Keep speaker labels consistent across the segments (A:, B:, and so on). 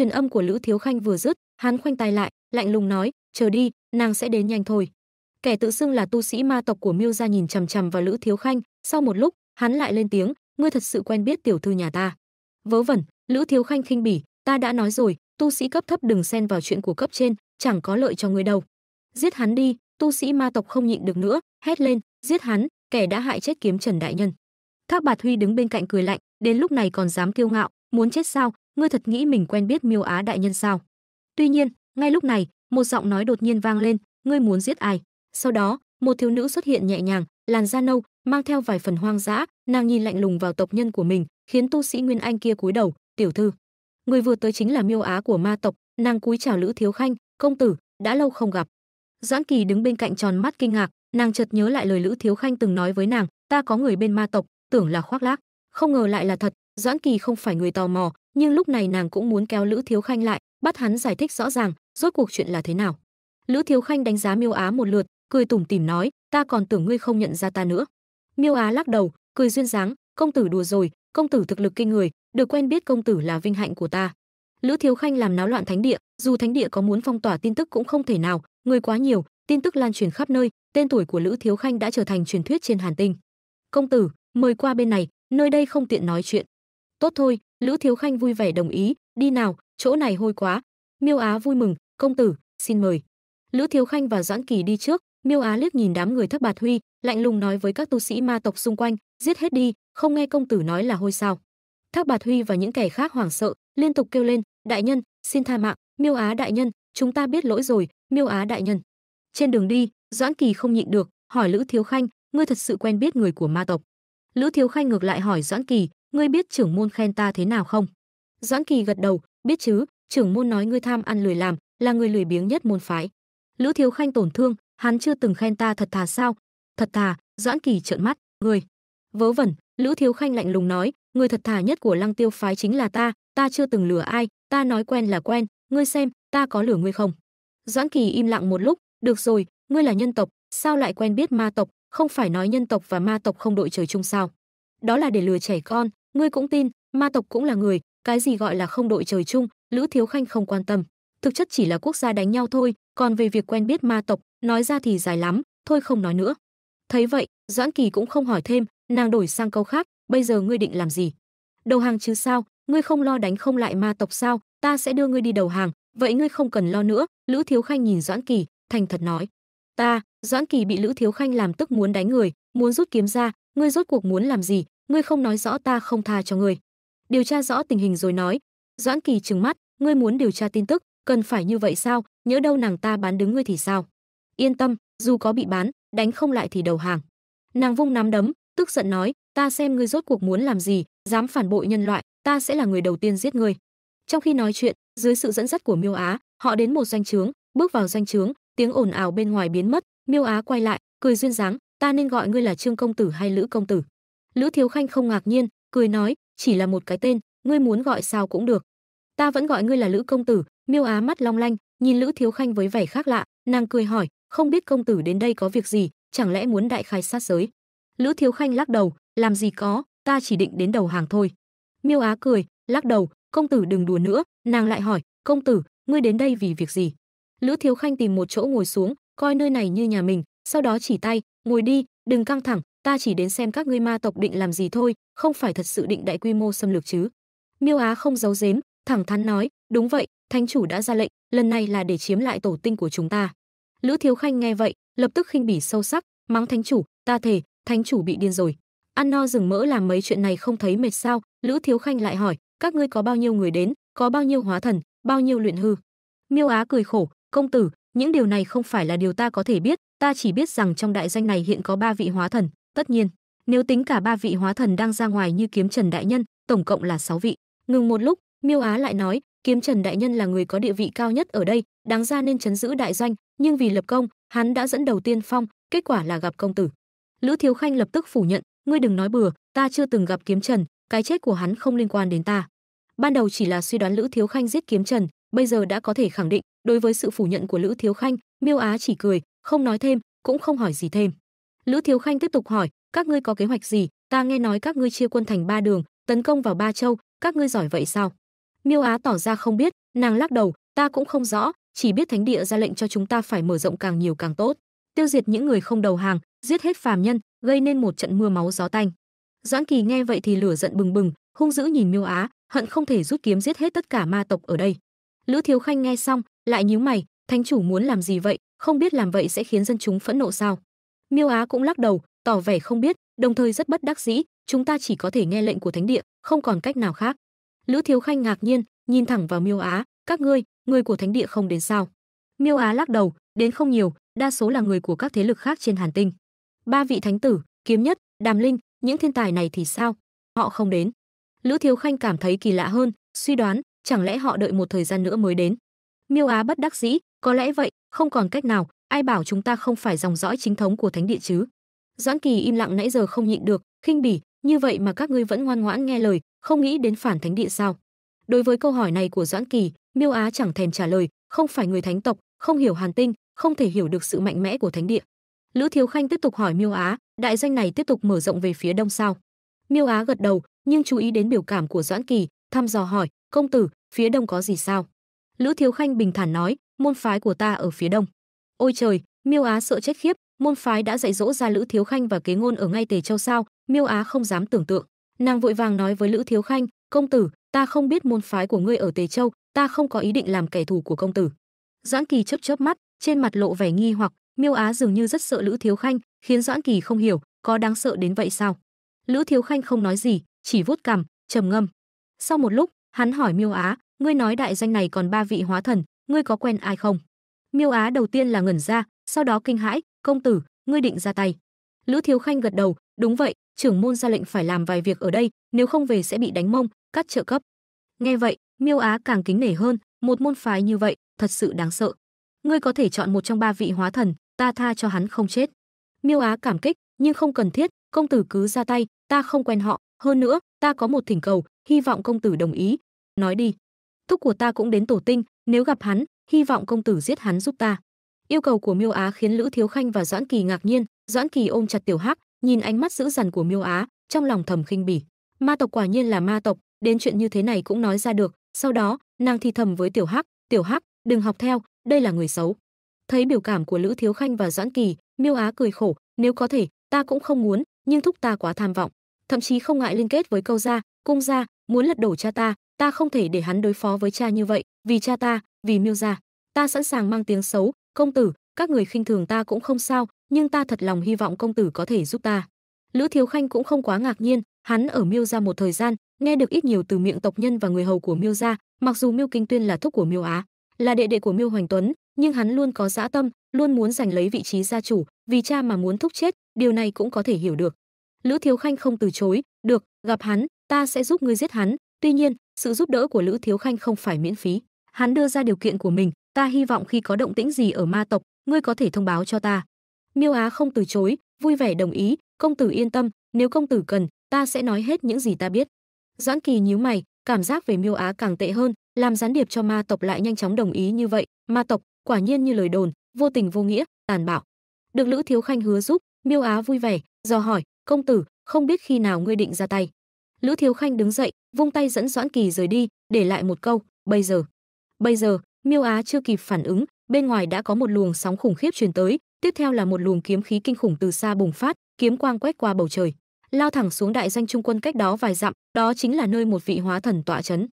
A: Trần âm của Lữ Thiếu Khanh vừa dứt, hắn khoanh tay lại, lạnh lùng nói, "Chờ đi, nàng sẽ đến nhanh thôi." Kẻ tự xưng là tu sĩ ma tộc của Miêu gia nhìn chằm chằm vào Lữ Thiếu Khanh, sau một lúc, hắn lại lên tiếng, "Ngươi thật sự quen biết tiểu thư nhà ta?" Vớ vẩn, Lữ Thiếu Khanh khinh bỉ, "Ta đã nói rồi, tu sĩ cấp thấp đừng xen vào chuyện của cấp trên, chẳng có lợi cho ngươi đâu." Giết hắn đi, tu sĩ ma tộc không nhịn được nữa, hét lên, "Giết hắn, kẻ đã hại chết kiếm Trần đại nhân." Thác Bạt Huy đứng bên cạnh cười lạnh, đến lúc này còn dám kiêu ngạo, muốn chết sao, ngươi thật nghĩ mình quen biết Miêu Á đại nhân sao? Tuy nhiên, ngay lúc này, một giọng nói đột nhiên vang lên, ngươi muốn giết ai? Sau đó, một thiếu nữ xuất hiện nhẹ nhàng, làn da nâu, mang theo vài phần hoang dã, nàng nhìn lạnh lùng vào tộc nhân của mình, khiến tu sĩ Nguyên Anh kia cúi đầu, "Tiểu thư." Người vừa tới chính là Miêu Á của ma tộc, nàng cúi chào Lữ Thiếu Khanh, "Công tử, đã lâu không gặp." Doãn Kỳ đứng bên cạnh tròn mắt kinh ngạc, nàng chợt nhớ lại lời Lữ Thiếu Khanh từng nói với nàng, "Ta có người bên ma tộc, tưởng là khoác lác, không ngờ lại là thật, doãn kỳ không phải người tò mò nhưng lúc này nàng cũng muốn kéo lữ thiếu khanh lại bắt hắn giải thích rõ ràng rốt cuộc chuyện là thế nào lữ thiếu khanh đánh giá miêu á một lượt cười tủm tỉm nói ta còn tưởng ngươi không nhận ra ta nữa miêu á lắc đầu cười duyên dáng công tử đùa rồi công tử thực lực kinh người được quen biết công tử là vinh hạnh của ta lữ thiếu khanh làm náo loạn thánh địa dù thánh địa có muốn phong tỏa tin tức cũng không thể nào người quá nhiều tin tức lan truyền khắp nơi tên tuổi của lữ thiếu khanh đã trở thành truyền thuyết trên hàn tinh công tử mời qua bên này nơi đây không tiện nói chuyện tốt thôi lữ thiếu khanh vui vẻ đồng ý đi nào chỗ này hôi quá miêu á vui mừng công tử xin mời lữ thiếu khanh và doãn kỳ đi trước miêu á liếc nhìn đám người thất bạt huy lạnh lùng nói với các tu sĩ ma tộc xung quanh giết hết đi không nghe công tử nói là hôi sao thác bạt huy và những kẻ khác hoảng sợ liên tục kêu lên đại nhân xin tha mạng miêu á đại nhân chúng ta biết lỗi rồi miêu á đại nhân trên đường đi doãn kỳ không nhịn được hỏi lữ thiếu khanh ngươi thật sự quen biết người của ma tộc lữ thiếu khanh ngược lại hỏi doãn kỳ ngươi biết trưởng môn khen ta thế nào không doãn kỳ gật đầu biết chứ trưởng môn nói ngươi tham ăn lười làm là người lười biếng nhất môn phái lữ thiếu khanh tổn thương hắn chưa từng khen ta thật thà sao thật thà doãn kỳ trợn mắt ngươi vớ vẩn lữ thiếu khanh lạnh lùng nói người thật thà nhất của lăng tiêu phái chính là ta ta chưa từng lừa ai ta nói quen là quen ngươi xem ta có lừa ngươi không doãn kỳ im lặng một lúc được rồi ngươi là nhân tộc sao lại quen biết ma tộc không phải nói nhân tộc và ma tộc không đội trời chung sao đó là để lừa trẻ con ngươi cũng tin ma tộc cũng là người cái gì gọi là không đội trời chung lữ thiếu khanh không quan tâm thực chất chỉ là quốc gia đánh nhau thôi còn về việc quen biết ma tộc nói ra thì dài lắm thôi không nói nữa thấy vậy doãn kỳ cũng không hỏi thêm nàng đổi sang câu khác bây giờ ngươi định làm gì đầu hàng chứ sao ngươi không lo đánh không lại ma tộc sao ta sẽ đưa ngươi đi đầu hàng vậy ngươi không cần lo nữa lữ thiếu khanh nhìn doãn kỳ thành thật nói ta doãn kỳ bị lữ thiếu khanh làm tức muốn đánh người muốn rút kiếm ra ngươi rốt cuộc muốn làm gì ngươi không nói rõ ta không tha cho ngươi. Điều tra rõ tình hình rồi nói. Doãn Kỳ trừng mắt, ngươi muốn điều tra tin tức, cần phải như vậy sao, nhớ đâu nàng ta bán đứng ngươi thì sao? Yên tâm, dù có bị bán, đánh không lại thì đầu hàng. Nàng vung nắm đấm, tức giận nói, ta xem ngươi rốt cuộc muốn làm gì, dám phản bội nhân loại, ta sẽ là người đầu tiên giết ngươi. Trong khi nói chuyện, dưới sự dẫn dắt của Miêu Á, họ đến một doanh trướng, bước vào doanh trướng, tiếng ồn ào bên ngoài biến mất, Miêu Á quay lại, cười duyên dáng, ta nên gọi ngươi là Trương công tử hay Lữ công tử? Lữ Thiếu Khanh không ngạc nhiên, cười nói, chỉ là một cái tên, ngươi muốn gọi sao cũng được. Ta vẫn gọi ngươi là Lữ công tử, Miêu Á mắt long lanh, nhìn Lữ Thiếu Khanh với vẻ khác lạ, nàng cười hỏi, không biết công tử đến đây có việc gì, chẳng lẽ muốn đại khai sát giới? Lữ Thiếu Khanh lắc đầu, làm gì có, ta chỉ định đến đầu hàng thôi. Miêu Á cười, lắc đầu, công tử đừng đùa nữa, nàng lại hỏi, công tử, ngươi đến đây vì việc gì? Lữ Thiếu Khanh tìm một chỗ ngồi xuống, coi nơi này như nhà mình, sau đó chỉ tay, ngồi đi, đừng căng thẳng, ta chỉ đến xem các ngươi ma tộc định làm gì thôi, không phải thật sự định đại quy mô xâm lược chứ. Miêu Á không giấu giếm, thẳng thắn nói, đúng vậy, thánh chủ đã ra lệnh, lần này là để chiếm lại tổ tinh của chúng ta. Lữ Thiếu Khanh nghe vậy, lập tức khinh bỉ sâu sắc, mắng thánh chủ, ta thề, thánh chủ bị điên rồi. Ăn no rừng mỡ làm mấy chuyện này không thấy mệt sao? Lữ Thiếu Khanh lại hỏi, các ngươi có bao nhiêu người đến, có bao nhiêu hóa thần, bao nhiêu luyện hư? Miêu Á cười khổ, công tử, những điều này không phải là điều ta có thể biết, ta chỉ biết rằng trong đại danh này hiện có ba vị hóa thần. Tất nhiên, nếu tính cả ba vị hóa thần đang ra ngoài như Kiếm Trần đại nhân, tổng cộng là sáu vị. Ngừng một lúc, Miêu Á lại nói, Kiếm Trần đại nhân là người có địa vị cao nhất ở đây, đáng ra nên chấn giữ đại doanh, nhưng vì lập công, hắn đã dẫn đầu tiên phong, kết quả là gặp công tử. Lữ Thiếu Khanh lập tức phủ nhận, ngươi đừng nói bừa, ta chưa từng gặp Kiếm Trần, cái chết của hắn không liên quan đến ta. Ban đầu chỉ là suy đoán Lữ Thiếu Khanh giết Kiếm Trần, bây giờ đã có thể khẳng định, đối với sự phủ nhận của Lữ Thiếu Khanh, Miêu Á chỉ cười, không nói thêm, cũng không hỏi gì thêm. Lữ Thiếu Khanh tiếp tục hỏi, các ngươi có kế hoạch gì? Ta nghe nói các ngươi chia quân thành ba đường, tấn công vào ba châu, các ngươi giỏi vậy sao? Miêu Á tỏ ra không biết, nàng lắc đầu, ta cũng không rõ, chỉ biết thánh địa ra lệnh cho chúng ta phải mở rộng càng nhiều càng tốt, tiêu diệt những người không đầu hàng, giết hết phàm nhân, gây nên một trận mưa máu gió tanh. Doãn Kỳ nghe vậy thì lửa giận bừng bừng, hung dữ nhìn Miêu Á, hận không thể rút kiếm giết hết tất cả ma tộc ở đây. Lữ Thiếu Khanh nghe xong, lại nhíu mày, thánh chủ muốn làm gì vậy, không biết làm vậy sẽ khiến dân chúng phẫn nộ sao? Miêu Á cũng lắc đầu, tỏ vẻ không biết, đồng thời rất bất đắc dĩ, chúng ta chỉ có thể nghe lệnh của thánh địa, không còn cách nào khác. Lữ Thiếu Khanh ngạc nhiên, nhìn thẳng vào Miêu Á, các ngươi, người của thánh địa không đến sao? Miêu Á lắc đầu, đến không nhiều, đa số là người của các thế lực khác trên Hàn Tinh. Ba vị thánh tử, Kiếm Nhất, Đàm Linh, những thiên tài này thì sao? Họ không đến. Lữ Thiếu Khanh cảm thấy kỳ lạ hơn, suy đoán, chẳng lẽ họ đợi một thời gian nữa mới đến? Miêu Á bất đắc dĩ, có lẽ vậy, không còn cách nào, ai bảo chúng ta không phải dòng dõi chính thống của thánh địa chứ doãn kỳ im lặng nãy giờ không nhịn được khinh bỉ như vậy mà các ngươi vẫn ngoan ngoãn nghe lời không nghĩ đến phản thánh địa sao đối với câu hỏi này của doãn kỳ miêu á chẳng thèm trả lời không phải người thánh tộc không hiểu hàn tinh không thể hiểu được sự mạnh mẽ của thánh địa lữ thiếu khanh tiếp tục hỏi miêu á đại danh này tiếp tục mở rộng về phía đông sao miêu á gật đầu nhưng chú ý đến biểu cảm của doãn kỳ thăm dò hỏi công tử phía đông có gì sao lữ thiếu khanh bình thản nói môn phái của ta ở phía đông ôi trời miêu á sợ chết khiếp môn phái đã dạy dỗ ra lữ thiếu khanh và kế ngôn ở ngay tề châu sao miêu á không dám tưởng tượng nàng vội vàng nói với lữ thiếu khanh công tử ta không biết môn phái của ngươi ở tề châu ta không có ý định làm kẻ thù của công tử doãn kỳ chớp chớp mắt trên mặt lộ vẻ nghi hoặc miêu á dường như rất sợ lữ thiếu khanh khiến doãn kỳ không hiểu có đáng sợ đến vậy sao lữ thiếu khanh không nói gì chỉ vuốt cằm trầm ngâm sau một lúc hắn hỏi miêu á ngươi nói đại danh này còn ba vị hóa thần ngươi có quen ai không Miêu Á đầu tiên là ngẩn ra, sau đó kinh hãi, "Công tử, ngươi định ra tay?" Lữ Thiếu Khanh gật đầu, "Đúng vậy, trưởng môn ra lệnh phải làm vài việc ở đây, nếu không về sẽ bị đánh mông, cắt trợ cấp." Nghe vậy, Miêu Á càng kính nể hơn, một môn phái như vậy, thật sự đáng sợ. Ngươi có thể chọn một trong ba vị hóa thần, ta tha cho hắn không chết. Miêu Á cảm kích, nhưng không cần thiết, công tử cứ ra tay, ta không quen họ, hơn nữa, ta có một thỉnh cầu, hy vọng công tử đồng ý. Nói đi. Thúc của ta cũng đến tổ tinh, nếu gặp hắn, hy vọng công tử giết hắn giúp ta yêu cầu của miêu á khiến lữ thiếu khanh và doãn kỳ ngạc nhiên doãn kỳ ôm chặt tiểu hắc nhìn ánh mắt dữ dằn của miêu á trong lòng thầm khinh bỉ ma tộc quả nhiên là ma tộc đến chuyện như thế này cũng nói ra được sau đó nàng thì thầm với tiểu hắc tiểu hắc đừng học theo đây là người xấu thấy biểu cảm của lữ thiếu khanh và doãn kỳ miêu á cười khổ nếu có thể ta cũng không muốn nhưng thúc ta quá tham vọng thậm chí không ngại liên kết với câu gia cung gia muốn lật đổ cha ta ta không thể để hắn đối phó với cha như vậy vì cha ta vì miêu gia ta sẵn sàng mang tiếng xấu công tử các người khinh thường ta cũng không sao nhưng ta thật lòng hy vọng công tử có thể giúp ta lữ thiếu khanh cũng không quá ngạc nhiên hắn ở miêu gia một thời gian nghe được ít nhiều từ miệng tộc nhân và người hầu của miêu gia mặc dù miêu kinh tuyên là thúc của miêu á là đệ đệ của miêu hoành tuấn nhưng hắn luôn có dã tâm luôn muốn giành lấy vị trí gia chủ vì cha mà muốn thúc chết điều này cũng có thể hiểu được lữ thiếu khanh không từ chối được gặp hắn ta sẽ giúp ngươi giết hắn tuy nhiên sự giúp đỡ của lữ thiếu khanh không phải miễn phí hắn đưa ra điều kiện của mình ta hy vọng khi có động tĩnh gì ở ma tộc ngươi có thể thông báo cho ta miêu á không từ chối vui vẻ đồng ý công tử yên tâm nếu công tử cần ta sẽ nói hết những gì ta biết doãn kỳ nhíu mày cảm giác về miêu á càng tệ hơn làm gián điệp cho ma tộc lại nhanh chóng đồng ý như vậy ma tộc quả nhiên như lời đồn vô tình vô nghĩa tàn bạo được lữ thiếu khanh hứa giúp miêu á vui vẻ dò hỏi công tử không biết khi nào ngươi định ra tay lữ thiếu khanh đứng dậy vung tay dẫn doãn kỳ rời đi để lại một câu bây giờ Bây giờ, Miêu Á chưa kịp phản ứng, bên ngoài đã có một luồng sóng khủng khiếp truyền tới, tiếp theo là một luồng kiếm khí kinh khủng từ xa bùng phát, kiếm quang quét qua bầu trời, lao thẳng xuống đại doanh trung quân cách đó vài dặm, đó chính là nơi một vị hóa thần tọa trấn.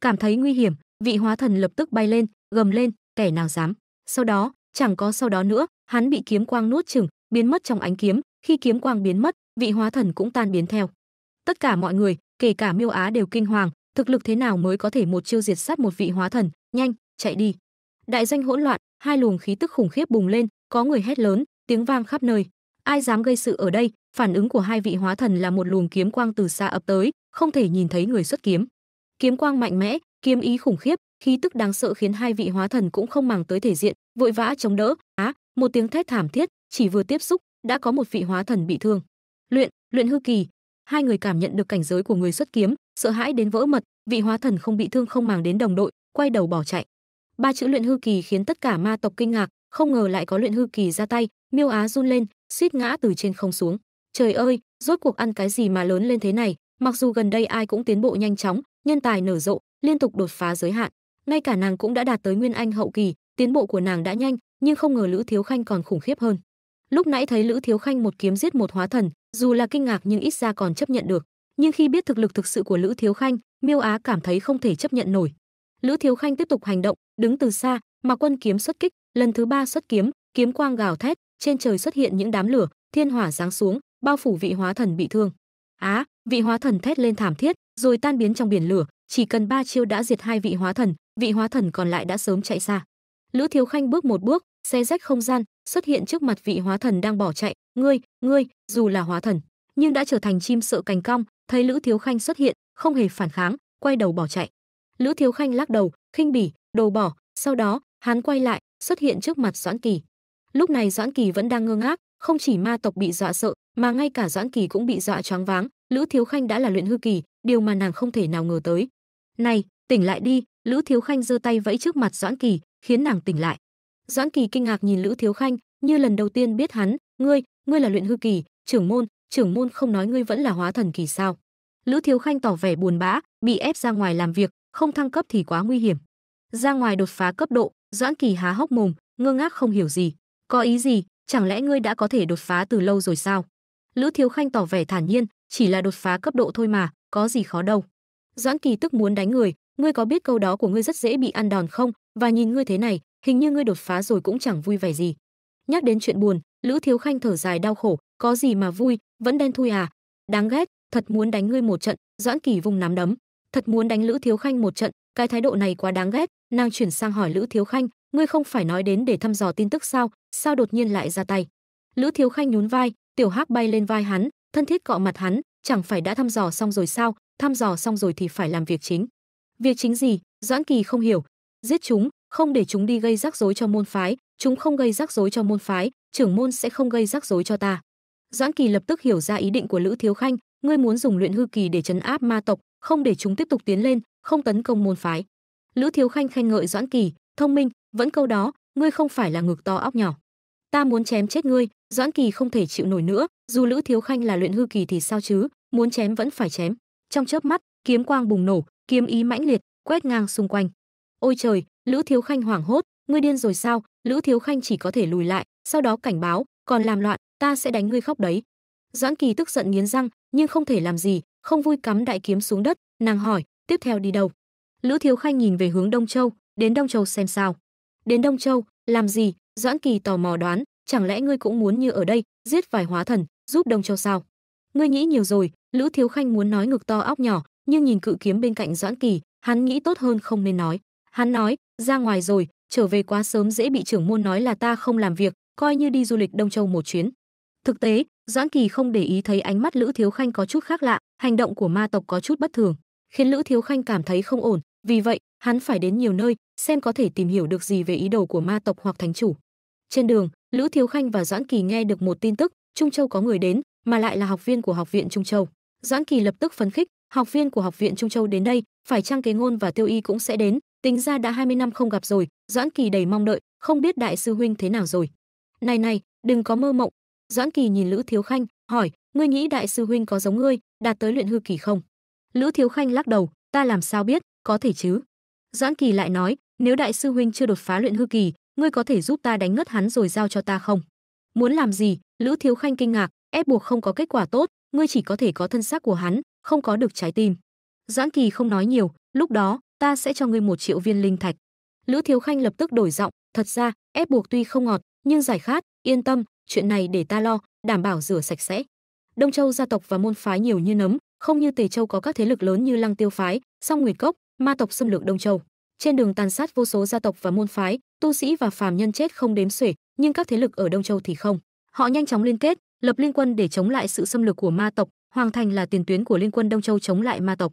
A: Cảm thấy nguy hiểm, vị hóa thần lập tức bay lên, gầm lên, kẻ nào dám. Sau đó, chẳng có sau đó nữa, hắn bị kiếm quang nuốt chửng, biến mất trong ánh kiếm, khi kiếm quang biến mất, vị hóa thần cũng tan biến theo. Tất cả mọi người, kể cả Miêu Á đều kinh hoàng, thực lực thế nào mới có thể một chiêu diệt sát một vị hóa thần nhanh chạy đi đại danh hỗn loạn hai luồng khí tức khủng khiếp bùng lên có người hét lớn tiếng vang khắp nơi ai dám gây sự ở đây phản ứng của hai vị hóa thần là một luồng kiếm quang từ xa ập tới không thể nhìn thấy người xuất kiếm kiếm quang mạnh mẽ kiếm ý khủng khiếp khí tức đáng sợ khiến hai vị hóa thần cũng không màng tới thể diện vội vã chống đỡ á một tiếng thét thảm thiết chỉ vừa tiếp xúc đã có một vị hóa thần bị thương luyện luyện hư kỳ hai người cảm nhận được cảnh giới của người xuất kiếm sợ hãi đến vỡ mật vị hóa thần không bị thương không màng đến đồng đội quay đầu bỏ chạy ba chữ luyện hư kỳ khiến tất cả ma tộc kinh ngạc không ngờ lại có luyện hư kỳ ra tay miêu á run lên suýt ngã từ trên không xuống trời ơi rốt cuộc ăn cái gì mà lớn lên thế này mặc dù gần đây ai cũng tiến bộ nhanh chóng nhân tài nở rộ liên tục đột phá giới hạn ngay cả nàng cũng đã đạt tới nguyên anh hậu kỳ tiến bộ của nàng đã nhanh nhưng không ngờ lữ thiếu khanh còn khủng khiếp hơn lúc nãy thấy lữ thiếu khanh một kiếm giết một hóa thần dù là kinh ngạc nhưng ít ra còn chấp nhận được nhưng khi biết thực lực thực sự của Lữ Thiếu Khanh, Miêu Á cảm thấy không thể chấp nhận nổi. Lữ Thiếu Khanh tiếp tục hành động, đứng từ xa, mà quân kiếm xuất kích, lần thứ ba xuất kiếm, kiếm quang gào thét, trên trời xuất hiện những đám lửa, thiên hỏa giáng xuống, bao phủ vị hóa thần bị thương. Á, vị hóa thần thét lên thảm thiết, rồi tan biến trong biển lửa, chỉ cần ba chiêu đã diệt hai vị hóa thần, vị hóa thần còn lại đã sớm chạy xa. Lữ Thiếu Khanh bước một bước, xé rách không gian, xuất hiện trước mặt vị hóa thần đang bỏ chạy, "Ngươi, ngươi, dù là hóa thần, nhưng đã trở thành chim sợ cành cong, thấy Lữ Thiếu Khanh xuất hiện, không hề phản kháng, quay đầu bỏ chạy. Lữ Thiếu Khanh lắc đầu, khinh bỉ, đồ bỏ, sau đó, hắn quay lại, xuất hiện trước mặt Doãn Kỳ. Lúc này Doãn Kỳ vẫn đang ngơ ngác, không chỉ ma tộc bị dọa sợ, mà ngay cả Doãn Kỳ cũng bị dọa choáng váng, Lữ Thiếu Khanh đã là luyện hư kỳ, điều mà nàng không thể nào ngờ tới. "Này, tỉnh lại đi." Lữ Thiếu Khanh giơ tay vẫy trước mặt Doãn Kỳ, khiến nàng tỉnh lại. Doãn Kỳ kinh ngạc nhìn Lữ Thiếu Khanh, như lần đầu tiên biết hắn, "Ngươi, ngươi là luyện hư kỳ, trưởng môn, trưởng môn không nói ngươi vẫn là hóa thần kỳ sao lữ thiếu khanh tỏ vẻ buồn bã bị ép ra ngoài làm việc không thăng cấp thì quá nguy hiểm ra ngoài đột phá cấp độ doãn kỳ há hốc mồm ngơ ngác không hiểu gì có ý gì chẳng lẽ ngươi đã có thể đột phá từ lâu rồi sao lữ thiếu khanh tỏ vẻ thản nhiên chỉ là đột phá cấp độ thôi mà có gì khó đâu doãn kỳ tức muốn đánh người ngươi có biết câu đó của ngươi rất dễ bị ăn đòn không và nhìn ngươi thế này hình như ngươi đột phá rồi cũng chẳng vui vẻ gì nhắc đến chuyện buồn lữ thiếu khanh thở dài đau khổ có gì mà vui, vẫn đen thui à? Đáng ghét, thật muốn đánh ngươi một trận, Doãn Kỳ vùng nắm đấm, thật muốn đánh Lữ Thiếu Khanh một trận, cái thái độ này quá đáng ghét, nàng chuyển sang hỏi Lữ Thiếu Khanh, ngươi không phải nói đến để thăm dò tin tức sao, sao đột nhiên lại ra tay? Lữ Thiếu Khanh nhún vai, tiểu hắc bay lên vai hắn, thân thiết cọ mặt hắn, chẳng phải đã thăm dò xong rồi sao, thăm dò xong rồi thì phải làm việc chính. Việc chính gì? Doãn Kỳ không hiểu. Giết chúng, không để chúng đi gây rắc rối cho môn phái, chúng không gây rắc rối cho môn phái, trưởng môn sẽ không gây rắc rối cho ta doãn kỳ lập tức hiểu ra ý định của lữ thiếu khanh ngươi muốn dùng luyện hư kỳ để chấn áp ma tộc không để chúng tiếp tục tiến lên không tấn công môn phái lữ thiếu khanh khen ngợi doãn kỳ thông minh vẫn câu đó ngươi không phải là ngực to óc nhỏ ta muốn chém chết ngươi doãn kỳ không thể chịu nổi nữa dù lữ thiếu khanh là luyện hư kỳ thì sao chứ muốn chém vẫn phải chém trong chớp mắt kiếm quang bùng nổ kiếm ý mãnh liệt quét ngang xung quanh ôi trời lữ thiếu khanh hoảng hốt ngươi điên rồi sao lữ thiếu khanh chỉ có thể lùi lại sau đó cảnh báo còn làm loạn ta sẽ đánh ngươi khóc đấy doãn kỳ tức giận nghiến răng nhưng không thể làm gì không vui cắm đại kiếm xuống đất nàng hỏi tiếp theo đi đâu lữ thiếu khanh nhìn về hướng đông châu đến đông châu xem sao đến đông châu làm gì doãn kỳ tò mò đoán chẳng lẽ ngươi cũng muốn như ở đây giết vài hóa thần giúp đông châu sao ngươi nghĩ nhiều rồi lữ thiếu khanh muốn nói ngực to óc nhỏ nhưng nhìn cự kiếm bên cạnh doãn kỳ hắn nghĩ tốt hơn không nên nói hắn nói ra ngoài rồi trở về quá sớm dễ bị trưởng môn nói là ta không làm việc coi như đi du lịch Đông Châu một chuyến. Thực tế, Doãn Kỳ không để ý thấy ánh mắt Lữ Thiếu Khanh có chút khác lạ, hành động của ma tộc có chút bất thường, khiến Lữ Thiếu Khanh cảm thấy không ổn, vì vậy, hắn phải đến nhiều nơi, xem có thể tìm hiểu được gì về ý đồ của ma tộc hoặc thánh chủ. Trên đường, Lữ Thiếu Khanh và Doãn Kỳ nghe được một tin tức, Trung Châu có người đến, mà lại là học viên của học viện Trung Châu. Doãn Kỳ lập tức phấn khích, học viên của học viện Trung Châu đến đây, phải chăng Kế Ngôn và Tiêu Y cũng sẽ đến, tính ra đã 20 năm không gặp rồi, Doãn Kỳ đầy mong đợi, không biết đại sư huynh thế nào rồi này này đừng có mơ mộng doãn kỳ nhìn lữ thiếu khanh hỏi ngươi nghĩ đại sư huynh có giống ngươi đạt tới luyện hư kỳ không lữ thiếu khanh lắc đầu ta làm sao biết có thể chứ doãn kỳ lại nói nếu đại sư huynh chưa đột phá luyện hư kỳ ngươi có thể giúp ta đánh ngất hắn rồi giao cho ta không muốn làm gì lữ thiếu khanh kinh ngạc ép buộc không có kết quả tốt ngươi chỉ có thể có thân xác của hắn không có được trái tim doãn kỳ không nói nhiều lúc đó ta sẽ cho ngươi một triệu viên linh thạch lữ thiếu khanh lập tức đổi giọng thật ra ép buộc tuy không ngọt nhưng giải khát yên tâm chuyện này để ta lo đảm bảo rửa sạch sẽ đông châu gia tộc và môn phái nhiều như nấm không như tề châu có các thế lực lớn như lăng tiêu phái song nguyệt cốc ma tộc xâm lược đông châu trên đường tàn sát vô số gia tộc và môn phái tu sĩ và phàm nhân chết không đếm xuể nhưng các thế lực ở đông châu thì không họ nhanh chóng liên kết lập liên quân để chống lại sự xâm lược của ma tộc hoàng thành là tiền tuyến của liên quân đông châu chống lại ma tộc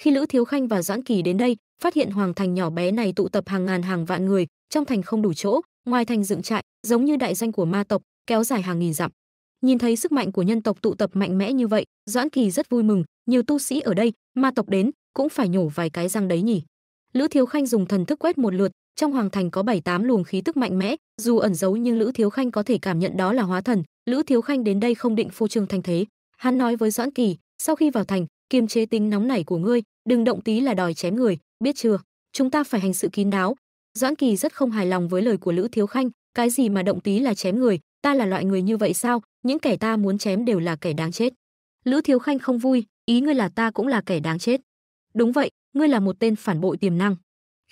A: khi lữ thiếu khanh và doãn kỳ đến đây phát hiện hoàng thành nhỏ bé này tụ tập hàng ngàn hàng vạn người trong thành không đủ chỗ ngoài thành dựng trại giống như đại danh của ma tộc kéo dài hàng nghìn dặm nhìn thấy sức mạnh của nhân tộc tụ tập mạnh mẽ như vậy doãn kỳ rất vui mừng nhiều tu sĩ ở đây ma tộc đến cũng phải nhổ vài cái răng đấy nhỉ lữ thiếu khanh dùng thần thức quét một lượt trong hoàng thành có bảy tám luồng khí tức mạnh mẽ dù ẩn giấu nhưng lữ thiếu khanh có thể cảm nhận đó là hóa thần lữ thiếu khanh đến đây không định phô trương thành thế hắn nói với doãn kỳ sau khi vào thành kiềm chế tính nóng nảy của ngươi đừng động tí là đòi chém người biết chưa chúng ta phải hành sự kín đáo doãn kỳ rất không hài lòng với lời của lữ thiếu khanh cái gì mà động tí là chém người ta là loại người như vậy sao những kẻ ta muốn chém đều là kẻ đáng chết lữ thiếu khanh không vui ý ngươi là ta cũng là kẻ đáng chết đúng vậy ngươi là một tên phản bội tiềm năng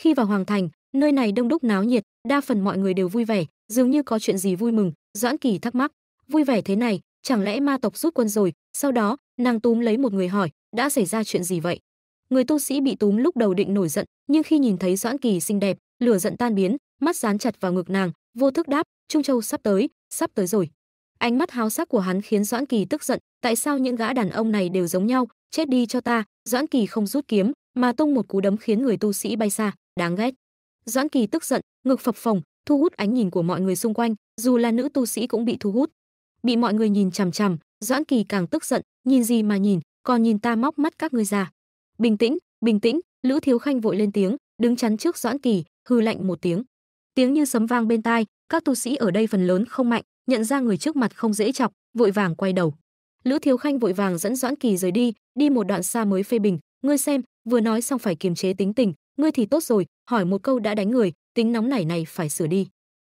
A: khi vào hoàng thành nơi này đông đúc náo nhiệt đa phần mọi người đều vui vẻ dường như có chuyện gì vui mừng doãn kỳ thắc mắc vui vẻ thế này chẳng lẽ ma tộc rút quân rồi sau đó nàng túm lấy một người hỏi đã xảy ra chuyện gì vậy người tu sĩ bị túm lúc đầu định nổi giận nhưng khi nhìn thấy doãn kỳ xinh đẹp lửa giận tan biến mắt dán chặt vào ngực nàng vô thức đáp trung châu sắp tới sắp tới rồi ánh mắt háo sắc của hắn khiến doãn kỳ tức giận tại sao những gã đàn ông này đều giống nhau chết đi cho ta doãn kỳ không rút kiếm mà tung một cú đấm khiến người tu sĩ bay xa đáng ghét doãn kỳ tức giận ngực phập phồng thu hút ánh nhìn của mọi người xung quanh dù là nữ tu sĩ cũng bị thu hút bị mọi người nhìn chằm chằm doãn kỳ càng tức giận nhìn gì mà nhìn còn nhìn ta móc mắt các ngươi ra bình tĩnh bình tĩnh lữ thiếu khanh vội lên tiếng đứng chắn trước doãn kỳ hư lạnh một tiếng. Tiếng như sấm vang bên tai, các tu sĩ ở đây phần lớn không mạnh, nhận ra người trước mặt không dễ chọc, vội vàng quay đầu. Lữ Thiếu Khanh vội vàng dẫn Doãn Kỳ rời đi, đi một đoạn xa mới phê bình, "Ngươi xem, vừa nói xong phải kiềm chế tính tình, ngươi thì tốt rồi, hỏi một câu đã đánh người, tính nóng nảy này phải sửa đi."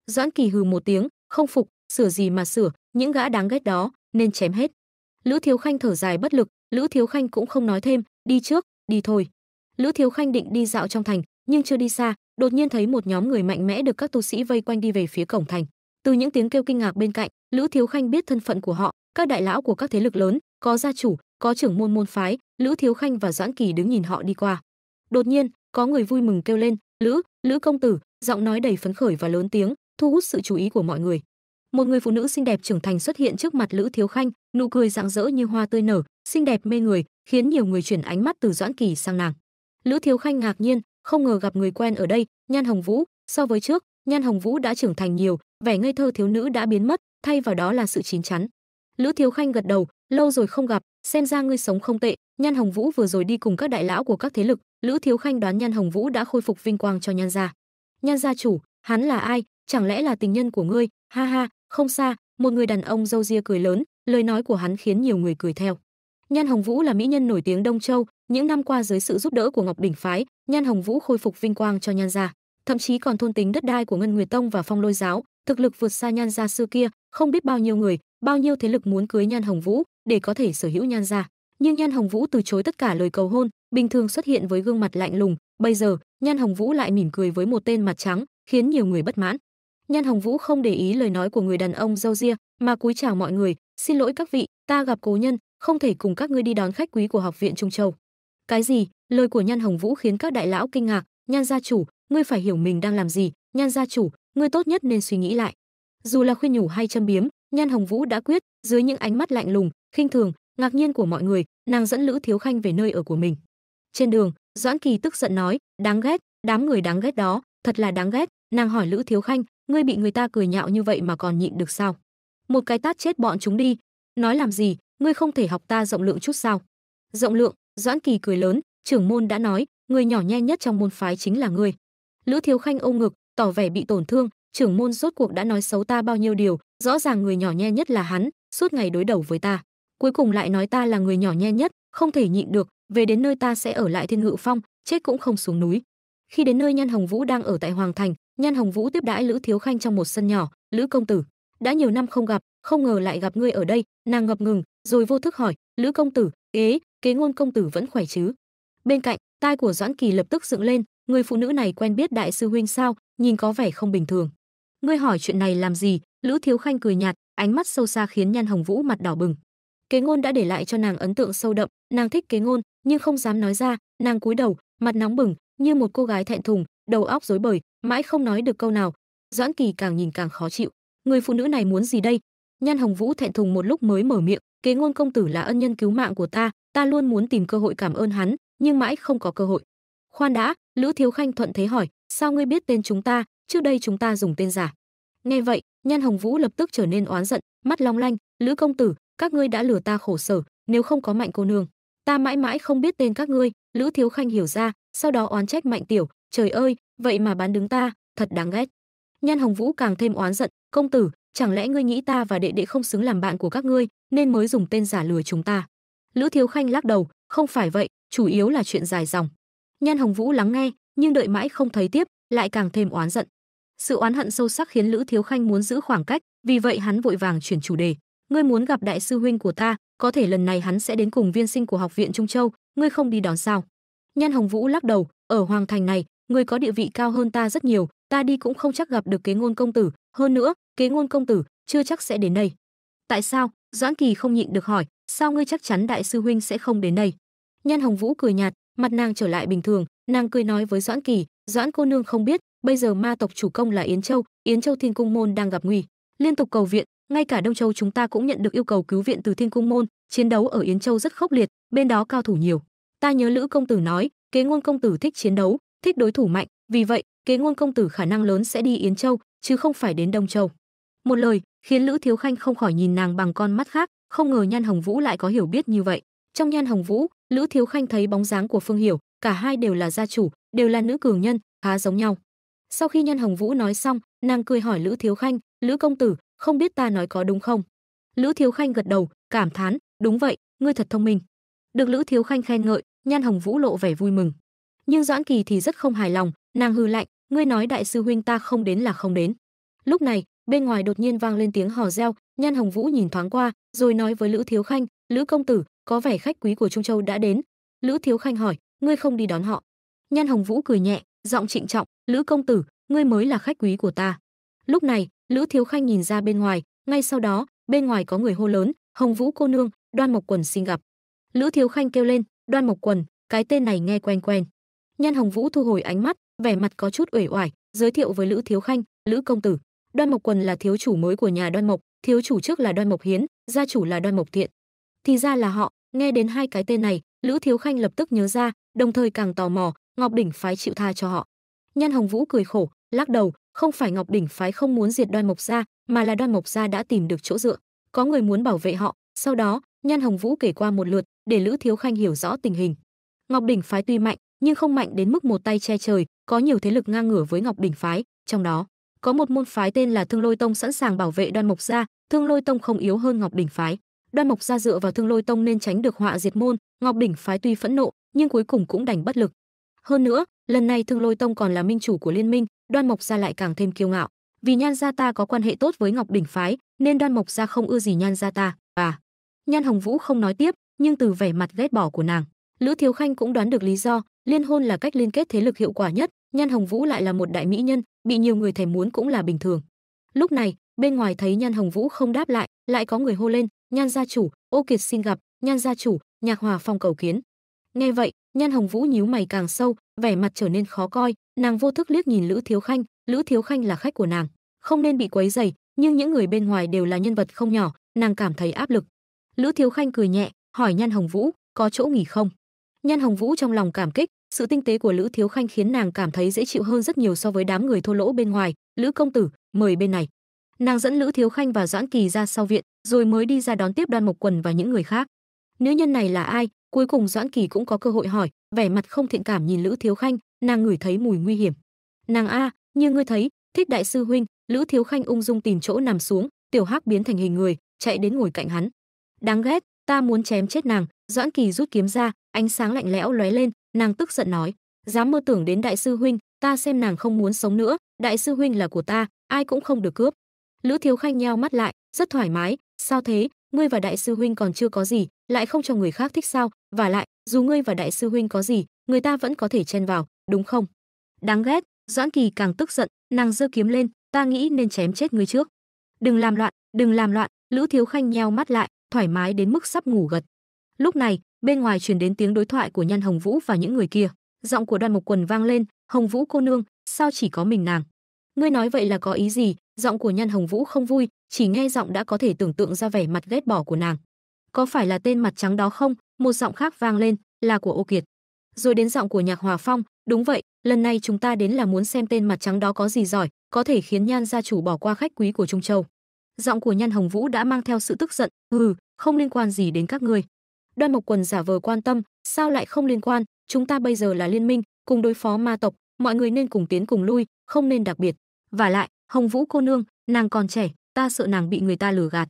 A: Doãn Kỳ hừ một tiếng, "Không phục, sửa gì mà sửa, những gã đáng ghét đó nên chém hết." Lữ Thiếu Khanh thở dài bất lực, Lữ Thiếu Khanh cũng không nói thêm, "Đi trước, đi thôi." Lữ Thiếu Khanh định đi dạo trong thành, nhưng chưa đi xa đột nhiên thấy một nhóm người mạnh mẽ được các tu sĩ vây quanh đi về phía cổng thành từ những tiếng kêu kinh ngạc bên cạnh lữ thiếu khanh biết thân phận của họ các đại lão của các thế lực lớn có gia chủ có trưởng môn môn phái lữ thiếu khanh và doãn kỳ đứng nhìn họ đi qua đột nhiên có người vui mừng kêu lên lữ lữ công tử giọng nói đầy phấn khởi và lớn tiếng thu hút sự chú ý của mọi người một người phụ nữ xinh đẹp trưởng thành xuất hiện trước mặt lữ thiếu khanh nụ cười rạng rỡ như hoa tươi nở xinh đẹp mê người khiến nhiều người chuyển ánh mắt từ doãn kỳ sang nàng lữ thiếu khanh ngạc nhiên không ngờ gặp người quen ở đây, Nhan Hồng Vũ, so với trước, Nhan Hồng Vũ đã trưởng thành nhiều, vẻ ngây thơ thiếu nữ đã biến mất, thay vào đó là sự chín chắn. Lữ Thiếu Khanh gật đầu, lâu rồi không gặp, xem ra ngươi sống không tệ, Nhan Hồng Vũ vừa rồi đi cùng các đại lão của các thế lực, Lữ Thiếu Khanh đoán Nhan Hồng Vũ đã khôi phục vinh quang cho Nhan gia. Nhan gia chủ, hắn là ai, chẳng lẽ là tình nhân của ngươi? Ha ha, không xa, một người đàn ông râu ria cười lớn, lời nói của hắn khiến nhiều người cười theo. Nhan Hồng Vũ là mỹ nhân nổi tiếng Đông Châu, những năm qua dưới sự giúp đỡ của Ngọc đỉnh phái, Nhan Hồng Vũ khôi phục vinh quang cho Nhan gia, thậm chí còn thôn tính đất đai của Ngân Nguyệt Tông và Phong Lôi giáo, thực lực vượt xa Nhan gia xưa kia, không biết bao nhiêu người, bao nhiêu thế lực muốn cưới Nhan Hồng Vũ để có thể sở hữu Nhan gia. Nhưng Nhan Hồng Vũ từ chối tất cả lời cầu hôn, bình thường xuất hiện với gương mặt lạnh lùng, bây giờ, Nhan Hồng Vũ lại mỉm cười với một tên mặt trắng, khiến nhiều người bất mãn. Nhan Hồng Vũ không để ý lời nói của người đàn ông râu ria, mà cúi chào mọi người, "Xin lỗi các vị, ta gặp cố nhân, không thể cùng các ngươi đi đón khách quý của học viện Trung Châu." Cái gì? Lời của Nhan Hồng Vũ khiến các đại lão kinh ngạc, "Nhan gia chủ, ngươi phải hiểu mình đang làm gì, Nhan gia chủ, ngươi tốt nhất nên suy nghĩ lại." Dù là khuyên nhủ hay châm biếm, Nhan Hồng Vũ đã quyết, dưới những ánh mắt lạnh lùng, khinh thường, ngạc nhiên của mọi người, nàng dẫn Lữ Thiếu Khanh về nơi ở của mình. Trên đường, Doãn Kỳ tức giận nói, "Đáng ghét, đám người đáng ghét đó, thật là đáng ghét." Nàng hỏi Lữ Thiếu Khanh, "Ngươi bị người ta cười nhạo như vậy mà còn nhịn được sao?" Một cái tát chết bọn chúng đi. Nói làm gì, ngươi không thể học ta rộng lượng chút sao? Rộng lượng, doãn kỳ cười lớn trưởng môn đã nói người nhỏ nhe nhất trong môn phái chính là ngươi lữ thiếu khanh ôm ngực tỏ vẻ bị tổn thương trưởng môn rốt cuộc đã nói xấu ta bao nhiêu điều rõ ràng người nhỏ nhe nhất là hắn suốt ngày đối đầu với ta cuối cùng lại nói ta là người nhỏ nhe nhất không thể nhịn được về đến nơi ta sẽ ở lại thiên ngự phong chết cũng không xuống núi khi đến nơi nhan hồng vũ đang ở tại hoàng thành nhan hồng vũ tiếp đãi lữ thiếu khanh trong một sân nhỏ lữ công tử đã nhiều năm không gặp không ngờ lại gặp ngươi ở đây nàng ngập ngừng rồi vô thức hỏi lữ công tử ế kế ngôn công tử vẫn khỏe chứ bên cạnh tai của doãn kỳ lập tức dựng lên người phụ nữ này quen biết đại sư huynh sao nhìn có vẻ không bình thường ngươi hỏi chuyện này làm gì lữ thiếu khanh cười nhạt ánh mắt sâu xa khiến nhan hồng vũ mặt đỏ bừng kế ngôn đã để lại cho nàng ấn tượng sâu đậm nàng thích kế ngôn nhưng không dám nói ra nàng cúi đầu mặt nóng bừng như một cô gái thẹn thùng đầu óc rối bời mãi không nói được câu nào doãn kỳ càng nhìn càng khó chịu người phụ nữ này muốn gì đây nhan hồng vũ thẹn thùng một lúc mới mở miệng Kế ngôn công tử là ân nhân cứu mạng của ta, ta luôn muốn tìm cơ hội cảm ơn hắn, nhưng mãi không có cơ hội. Khoan đã, Lữ Thiếu Khanh thuận thế hỏi, sao ngươi biết tên chúng ta, trước đây chúng ta dùng tên giả. Nghe vậy, Nhan Hồng Vũ lập tức trở nên oán giận, mắt long lanh, "Lữ công tử, các ngươi đã lừa ta khổ sở, nếu không có Mạnh cô nương, ta mãi mãi không biết tên các ngươi." Lữ Thiếu Khanh hiểu ra, sau đó oán trách Mạnh tiểu, "Trời ơi, vậy mà bán đứng ta, thật đáng ghét." Nhan Hồng Vũ càng thêm oán giận, "Công tử, chẳng lẽ ngươi nghĩ ta và đệ đệ không xứng làm bạn của các ngươi nên mới dùng tên giả lừa chúng ta lữ thiếu khanh lắc đầu không phải vậy chủ yếu là chuyện dài dòng nhan hồng vũ lắng nghe nhưng đợi mãi không thấy tiếp lại càng thêm oán giận sự oán hận sâu sắc khiến lữ thiếu khanh muốn giữ khoảng cách vì vậy hắn vội vàng chuyển chủ đề ngươi muốn gặp đại sư huynh của ta có thể lần này hắn sẽ đến cùng viên sinh của học viện trung châu ngươi không đi đón sao nhan hồng vũ lắc đầu ở hoàng thành này ngươi có địa vị cao hơn ta rất nhiều ta đi cũng không chắc gặp được kế ngôn công tử hơn nữa kế ngôn công tử chưa chắc sẽ đến đây tại sao doãn kỳ không nhịn được hỏi sao ngươi chắc chắn đại sư huynh sẽ không đến đây Nhân hồng vũ cười nhạt mặt nàng trở lại bình thường nàng cười nói với doãn kỳ doãn cô nương không biết bây giờ ma tộc chủ công là yến châu yến châu thiên cung môn đang gặp nguy liên tục cầu viện ngay cả đông châu chúng ta cũng nhận được yêu cầu cứu viện từ thiên cung môn chiến đấu ở yến châu rất khốc liệt bên đó cao thủ nhiều ta nhớ lữ công tử nói kế ngôn công tử thích chiến đấu thích đối thủ mạnh vì vậy kế ngôn công tử khả năng lớn sẽ đi yến châu chứ không phải đến đông châu một lời, khiến Lữ Thiếu Khanh không khỏi nhìn nàng bằng con mắt khác, không ngờ Nhan Hồng Vũ lại có hiểu biết như vậy. Trong Nhan Hồng Vũ, Lữ Thiếu Khanh thấy bóng dáng của Phương Hiểu, cả hai đều là gia chủ, đều là nữ cường nhân, khá giống nhau. Sau khi Nhan Hồng Vũ nói xong, nàng cười hỏi Lữ Thiếu Khanh, "Lữ công tử, không biết ta nói có đúng không?" Lữ Thiếu Khanh gật đầu, cảm thán, "Đúng vậy, ngươi thật thông minh." Được Lữ Thiếu Khanh khen ngợi, Nhan Hồng Vũ lộ vẻ vui mừng. Nhưng Doãn Kỳ thì rất không hài lòng, nàng hừ lạnh, "Ngươi nói đại sư huynh ta không đến là không đến." Lúc này, bên ngoài đột nhiên vang lên tiếng hò reo nhan hồng vũ nhìn thoáng qua rồi nói với lữ thiếu khanh lữ công tử có vẻ khách quý của trung châu đã đến lữ thiếu khanh hỏi ngươi không đi đón họ nhan hồng vũ cười nhẹ giọng trịnh trọng lữ công tử ngươi mới là khách quý của ta lúc này lữ thiếu khanh nhìn ra bên ngoài ngay sau đó bên ngoài có người hô lớn hồng vũ cô nương đoan mộc quần xin gặp lữ thiếu khanh kêu lên đoan mộc quần cái tên này nghe quen quen nhan hồng vũ thu hồi ánh mắt vẻ mặt có chút uể oải giới thiệu với lữ thiếu khanh lữ công tử đoan mộc quần là thiếu chủ mới của nhà đoan mộc thiếu chủ trước là đoan mộc hiến gia chủ là đoan mộc thiện thì ra là họ nghe đến hai cái tên này lữ thiếu khanh lập tức nhớ ra đồng thời càng tò mò ngọc đỉnh phái chịu tha cho họ nhan hồng vũ cười khổ lắc đầu không phải ngọc đỉnh phái không muốn diệt đoan mộc gia mà là đoan mộc gia đã tìm được chỗ dựa có người muốn bảo vệ họ sau đó nhan hồng vũ kể qua một lượt để lữ thiếu khanh hiểu rõ tình hình ngọc đỉnh phái tuy mạnh nhưng không mạnh đến mức một tay che trời có nhiều thế lực ngang ngửa với ngọc đỉnh phái trong đó có một môn phái tên là Thương Lôi Tông sẵn sàng bảo vệ Đoan Mộc gia, Thương Lôi Tông không yếu hơn Ngọc đỉnh phái. Đoan Mộc gia dựa vào Thương Lôi Tông nên tránh được họa diệt môn, Ngọc đỉnh phái tuy phẫn nộ, nhưng cuối cùng cũng đành bất lực. Hơn nữa, lần này Thương Lôi Tông còn là minh chủ của liên minh, Đoan Mộc gia lại càng thêm kiêu ngạo. Vì Nhan gia ta có quan hệ tốt với Ngọc đỉnh phái, nên Đoan Mộc gia không ưa gì Nhan gia ta. À, Nhan Hồng Vũ không nói tiếp, nhưng từ vẻ mặt ghét bỏ của nàng, Lữ Thiếu Khanh cũng đoán được lý do, liên hôn là cách liên kết thế lực hiệu quả nhất, Nhan Hồng Vũ lại là một đại mỹ nhân, bị nhiều người thèm muốn cũng là bình thường. Lúc này, bên ngoài thấy Nhan Hồng Vũ không đáp lại, lại có người hô lên, "Nhan gia chủ, Ô Kiệt xin gặp, Nhan gia chủ, Nhạc Hòa Phong cầu kiến." Nghe vậy, Nhan Hồng Vũ nhíu mày càng sâu, vẻ mặt trở nên khó coi, nàng vô thức liếc nhìn Lữ Thiếu Khanh, Lữ Thiếu Khanh là khách của nàng, không nên bị quấy rầy, nhưng những người bên ngoài đều là nhân vật không nhỏ, nàng cảm thấy áp lực. Lữ Thiếu Khanh cười nhẹ, hỏi Nhan Hồng Vũ, "Có chỗ nghỉ không?" Nhan Hồng Vũ trong lòng cảm kích, sự tinh tế của lữ thiếu khanh khiến nàng cảm thấy dễ chịu hơn rất nhiều so với đám người thô lỗ bên ngoài lữ công tử mời bên này nàng dẫn lữ thiếu khanh và doãn kỳ ra sau viện rồi mới đi ra đón tiếp đoan mộc quần và những người khác nữ nhân này là ai cuối cùng doãn kỳ cũng có cơ hội hỏi vẻ mặt không thiện cảm nhìn lữ thiếu khanh nàng ngửi thấy mùi nguy hiểm nàng a như ngươi thấy thích đại sư huynh lữ thiếu khanh ung dung tìm chỗ nằm xuống tiểu hắc biến thành hình người chạy đến ngồi cạnh hắn đáng ghét ta muốn chém chết nàng doãn kỳ rút kiếm ra ánh sáng lạnh lẽo lóe lên nàng tức giận nói dám mơ tưởng đến đại sư huynh ta xem nàng không muốn sống nữa đại sư huynh là của ta ai cũng không được cướp lữ thiếu khanh nheo mắt lại rất thoải mái sao thế ngươi và đại sư huynh còn chưa có gì lại không cho người khác thích sao và lại dù ngươi và đại sư huynh có gì người ta vẫn có thể chen vào đúng không đáng ghét doãn kỳ càng tức giận nàng giơ kiếm lên ta nghĩ nên chém chết ngươi trước đừng làm loạn đừng làm loạn lữ thiếu khanh nheo mắt lại thoải mái đến mức sắp ngủ gật lúc này bên ngoài truyền đến tiếng đối thoại của nhan hồng vũ và những người kia giọng của đoàn mộc quần vang lên hồng vũ cô nương sao chỉ có mình nàng ngươi nói vậy là có ý gì giọng của nhan hồng vũ không vui chỉ nghe giọng đã có thể tưởng tượng ra vẻ mặt ghét bỏ của nàng có phải là tên mặt trắng đó không một giọng khác vang lên là của ô kiệt rồi đến giọng của nhạc hòa phong đúng vậy lần này chúng ta đến là muốn xem tên mặt trắng đó có gì giỏi có thể khiến nhan gia chủ bỏ qua khách quý của trung châu giọng của nhan hồng vũ đã mang theo sự tức giận ừ không liên quan gì đến các ngươi đoan mộc quần giả vờ quan tâm sao lại không liên quan chúng ta bây giờ là liên minh cùng đối phó ma tộc mọi người nên cùng tiến cùng lui không nên đặc biệt và lại hồng vũ cô nương nàng còn trẻ ta sợ nàng bị người ta lừa gạt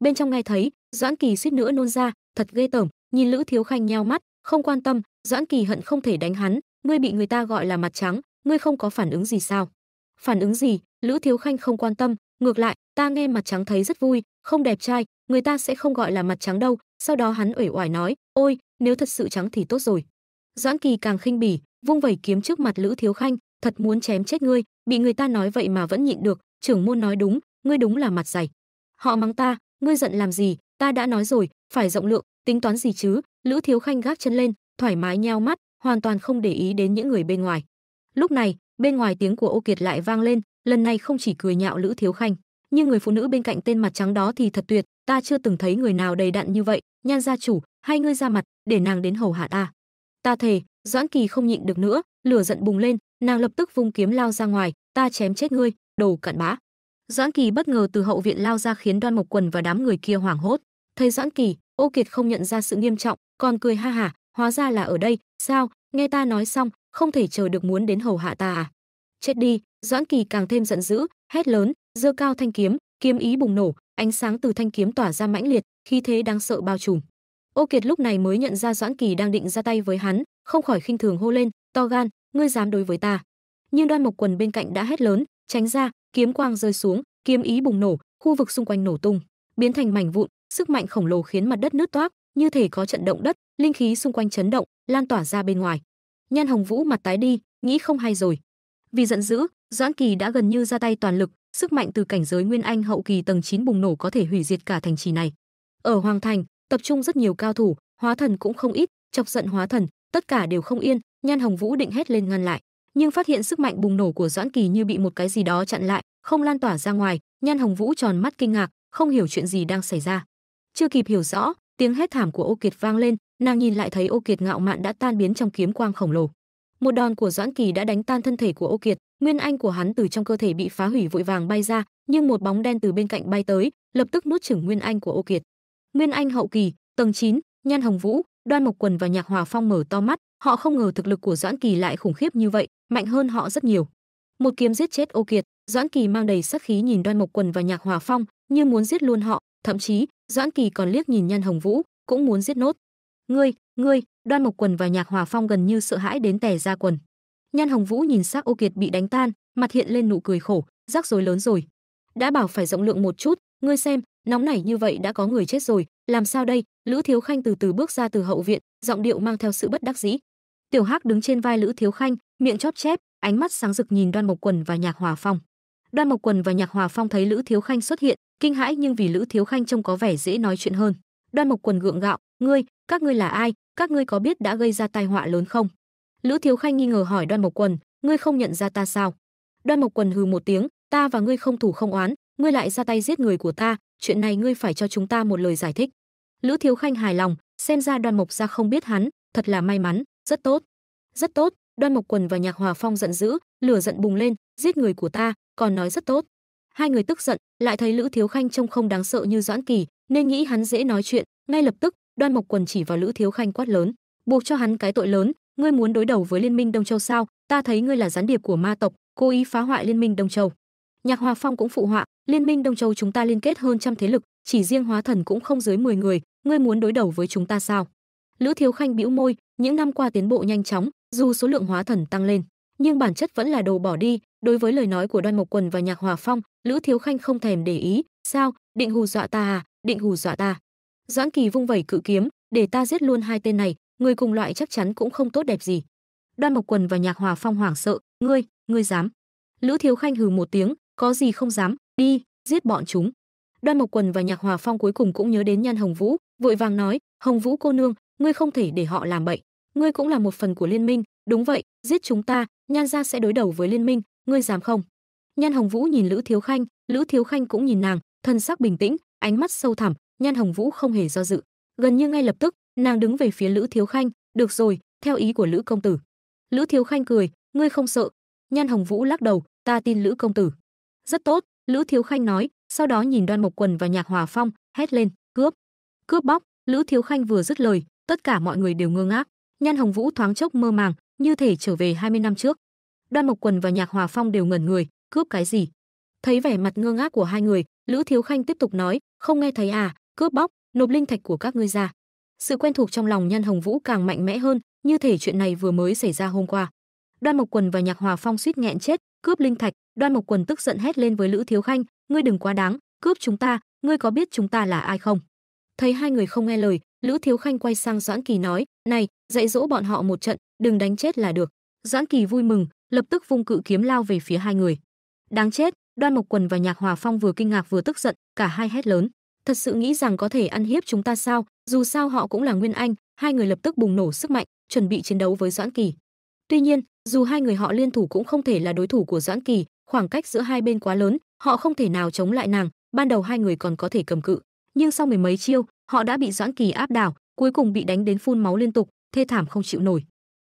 A: bên trong nghe thấy doãn kỳ suýt nữa nôn ra thật ghê tởm nhìn lữ thiếu khanh nheo mắt không quan tâm doãn kỳ hận không thể đánh hắn ngươi bị người ta gọi là mặt trắng ngươi không có phản ứng gì sao phản ứng gì lữ thiếu khanh không quan tâm ngược lại ta nghe mặt trắng thấy rất vui không đẹp trai người ta sẽ không gọi là mặt trắng đâu sau đó hắn uể oải nói ôi nếu thật sự trắng thì tốt rồi doãn kỳ càng khinh bỉ vung vẩy kiếm trước mặt lữ thiếu khanh thật muốn chém chết ngươi bị người ta nói vậy mà vẫn nhịn được trưởng môn nói đúng ngươi đúng là mặt dày họ mắng ta ngươi giận làm gì ta đã nói rồi phải rộng lượng tính toán gì chứ lữ thiếu khanh gác chân lên thoải mái nheo mắt hoàn toàn không để ý đến những người bên ngoài lúc này bên ngoài tiếng của ô kiệt lại vang lên lần này không chỉ cười nhạo lữ thiếu khanh nhưng người phụ nữ bên cạnh tên mặt trắng đó thì thật tuyệt ta chưa từng thấy người nào đầy đặn như vậy nhan gia chủ hai ngươi ra mặt để nàng đến hầu hạ ta ta thề doãn kỳ không nhịn được nữa lửa giận bùng lên nàng lập tức vung kiếm lao ra ngoài ta chém chết ngươi đồ cặn bã doãn kỳ bất ngờ từ hậu viện lao ra khiến đoan mộc quần và đám người kia hoảng hốt thấy doãn kỳ ô kiệt không nhận ra sự nghiêm trọng còn cười ha hả hóa ra là ở đây sao nghe ta nói xong không thể chờ được muốn đến hầu hạ ta à chết đi doãn kỳ càng thêm giận dữ hét lớn giơ cao thanh kiếm kiếm ý bùng nổ ánh sáng từ thanh kiếm tỏa ra mãnh liệt khi thế đang sợ bao trùm ô kiệt lúc này mới nhận ra doãn kỳ đang định ra tay với hắn không khỏi khinh thường hô lên to gan ngươi dám đối với ta nhưng đoan mộc quần bên cạnh đã hét lớn tránh ra kiếm quang rơi xuống kiếm ý bùng nổ khu vực xung quanh nổ tung biến thành mảnh vụn sức mạnh khổng lồ khiến mặt đất nứt toác như thể có trận động đất linh khí xung quanh chấn động lan tỏa ra bên ngoài nhan hồng vũ mặt tái đi nghĩ không hay rồi vì giận dữ doãn kỳ đã gần như ra tay toàn lực sức mạnh từ cảnh giới Nguyên Anh hậu kỳ tầng 9 bùng nổ có thể hủy diệt cả thành trì này. Ở hoàng thành, tập trung rất nhiều cao thủ, hóa thần cũng không ít, chọc giận hóa thần, tất cả đều không yên, Nhan Hồng Vũ định hét lên ngăn lại, nhưng phát hiện sức mạnh bùng nổ của Doãn Kỳ như bị một cái gì đó chặn lại, không lan tỏa ra ngoài, Nhan Hồng Vũ tròn mắt kinh ngạc, không hiểu chuyện gì đang xảy ra. Chưa kịp hiểu rõ, tiếng hét thảm của Ô Kiệt vang lên, nàng nhìn lại thấy Ô Kiệt ngạo mạn đã tan biến trong kiếm quang khổng lồ một đòn của doãn kỳ đã đánh tan thân thể của ô kiệt nguyên anh của hắn từ trong cơ thể bị phá hủy vội vàng bay ra nhưng một bóng đen từ bên cạnh bay tới lập tức nuốt chửng nguyên anh của ô kiệt nguyên anh hậu kỳ tầng 9, nhan hồng vũ đoan mộc quần và nhạc hòa phong mở to mắt họ không ngờ thực lực của doãn kỳ lại khủng khiếp như vậy mạnh hơn họ rất nhiều một kiếm giết chết ô kiệt doãn kỳ mang đầy sắc khí nhìn đoan mộc quần và nhạc hòa phong như muốn giết luôn họ thậm chí doãn kỳ còn liếc nhìn nhan hồng vũ cũng muốn giết nốt ngươi ngươi đoan mộc quần và nhạc hòa phong gần như sợ hãi đến tè ra quần nhan hồng vũ nhìn xác ô kiệt bị đánh tan mặt hiện lên nụ cười khổ rắc rối lớn rồi đã bảo phải rộng lượng một chút ngươi xem nóng nảy như vậy đã có người chết rồi làm sao đây lữ thiếu khanh từ từ bước ra từ hậu viện giọng điệu mang theo sự bất đắc dĩ tiểu hắc đứng trên vai lữ thiếu khanh miệng chóp chép ánh mắt sáng rực nhìn đoan mộc quần và nhạc hòa phong đoan mộc quần và nhạc hòa phong thấy lữ thiếu khanh xuất hiện kinh hãi nhưng vì lữ thiếu khanh trông có vẻ dễ nói chuyện hơn đoan mộc quần gượng gạo ngươi các ngươi là ai các ngươi có biết đã gây ra tai họa lớn không lữ thiếu khanh nghi ngờ hỏi đoan mộc quần ngươi không nhận ra ta sao đoan mộc quần hừ một tiếng ta và ngươi không thủ không oán ngươi lại ra tay giết người của ta chuyện này ngươi phải cho chúng ta một lời giải thích lữ thiếu khanh hài lòng xem ra đoan mộc ra không biết hắn thật là may mắn rất tốt rất tốt đoan mộc quần và nhạc hòa phong giận dữ lửa giận bùng lên giết người của ta còn nói rất tốt hai người tức giận lại thấy lữ thiếu khanh trông không đáng sợ như doãn kỳ nên nghĩ hắn dễ nói chuyện ngay lập tức đoan mộc quần chỉ vào lữ thiếu khanh quát lớn buộc cho hắn cái tội lớn ngươi muốn đối đầu với liên minh đông châu sao ta thấy ngươi là gián điệp của ma tộc cố ý phá hoại liên minh đông châu nhạc hòa phong cũng phụ họa liên minh đông châu chúng ta liên kết hơn trăm thế lực chỉ riêng hóa thần cũng không dưới 10 người ngươi muốn đối đầu với chúng ta sao lữ thiếu khanh bĩu môi những năm qua tiến bộ nhanh chóng dù số lượng hóa thần tăng lên nhưng bản chất vẫn là đồ bỏ đi đối với lời nói của đoan mộc quần và nhạc hòa phong lữ thiếu khanh không thèm để ý sao định hù dọa ta à định hù dọa ta Doãn Kỳ vung vẩy cự kiếm, để ta giết luôn hai tên này, người cùng loại chắc chắn cũng không tốt đẹp gì. Đoan Mộc Quần và Nhạc Hòa Phong hoảng sợ, ngươi, ngươi dám? Lữ Thiếu Khanh hừ một tiếng, có gì không dám, đi, giết bọn chúng. Đoan Mộc Quần và Nhạc Hòa Phong cuối cùng cũng nhớ đến Nhan Hồng Vũ, vội vàng nói, Hồng Vũ cô nương, ngươi không thể để họ làm bậy, ngươi cũng là một phần của liên minh, đúng vậy, giết chúng ta, Nhan gia sẽ đối đầu với liên minh, ngươi dám không? Nhan Hồng Vũ nhìn Lữ Thiếu Khanh, Lữ Thiếu Khanh cũng nhìn nàng, thân sắc bình tĩnh, ánh mắt sâu thẳm, Nhan Hồng Vũ không hề do dự, gần như ngay lập tức, nàng đứng về phía Lữ Thiếu Khanh, "Được rồi, theo ý của Lữ công tử." Lữ Thiếu Khanh cười, "Ngươi không sợ?" Nhan Hồng Vũ lắc đầu, "Ta tin Lữ công tử." "Rất tốt." Lữ Thiếu Khanh nói, sau đó nhìn Đoan Mộc Quần và Nhạc Hòa Phong, hét lên, "Cướp!" "Cướp bóc!" Lữ Thiếu Khanh vừa dứt lời, tất cả mọi người đều ngơ ngác. Nhan Hồng Vũ thoáng chốc mơ màng, như thể trở về 20 năm trước. Đoan Mộc Quần và Nhạc Hòa Phong đều ngẩn người, cướp cái gì? Thấy vẻ mặt ngơ ngác của hai người, Lữ Thiếu Khanh tiếp tục nói, không nghe thấy à, cướp bóc nộp linh thạch của các ngươi ra sự quen thuộc trong lòng nhan hồng vũ càng mạnh mẽ hơn như thể chuyện này vừa mới xảy ra hôm qua đoan mộc quần và nhạc hòa phong suýt nghẹn chết cướp linh thạch đoan mộc quần tức giận hét lên với lữ thiếu khanh ngươi đừng quá đáng cướp chúng ta ngươi có biết chúng ta là ai không thấy hai người không nghe lời lữ thiếu khanh quay sang doãn kỳ nói này dạy dỗ bọn họ một trận đừng đánh chết là được doãn kỳ vui mừng lập tức vung cự kiếm lao về phía hai người đáng chết đoan mộc quần và nhạc hòa phong vừa kinh ngạc vừa tức giận cả hai hét lớn thật sự nghĩ rằng có thể ăn hiếp chúng ta sao dù sao họ cũng là nguyên anh hai người lập tức bùng nổ sức mạnh chuẩn bị chiến đấu với doãn kỳ tuy nhiên dù hai người họ liên thủ cũng không thể là đối thủ của doãn kỳ khoảng cách giữa hai bên quá lớn họ không thể nào chống lại nàng ban đầu hai người còn có thể cầm cự nhưng sau mười mấy chiêu họ đã bị doãn kỳ áp đảo cuối cùng bị đánh đến phun máu liên tục thê thảm không chịu nổi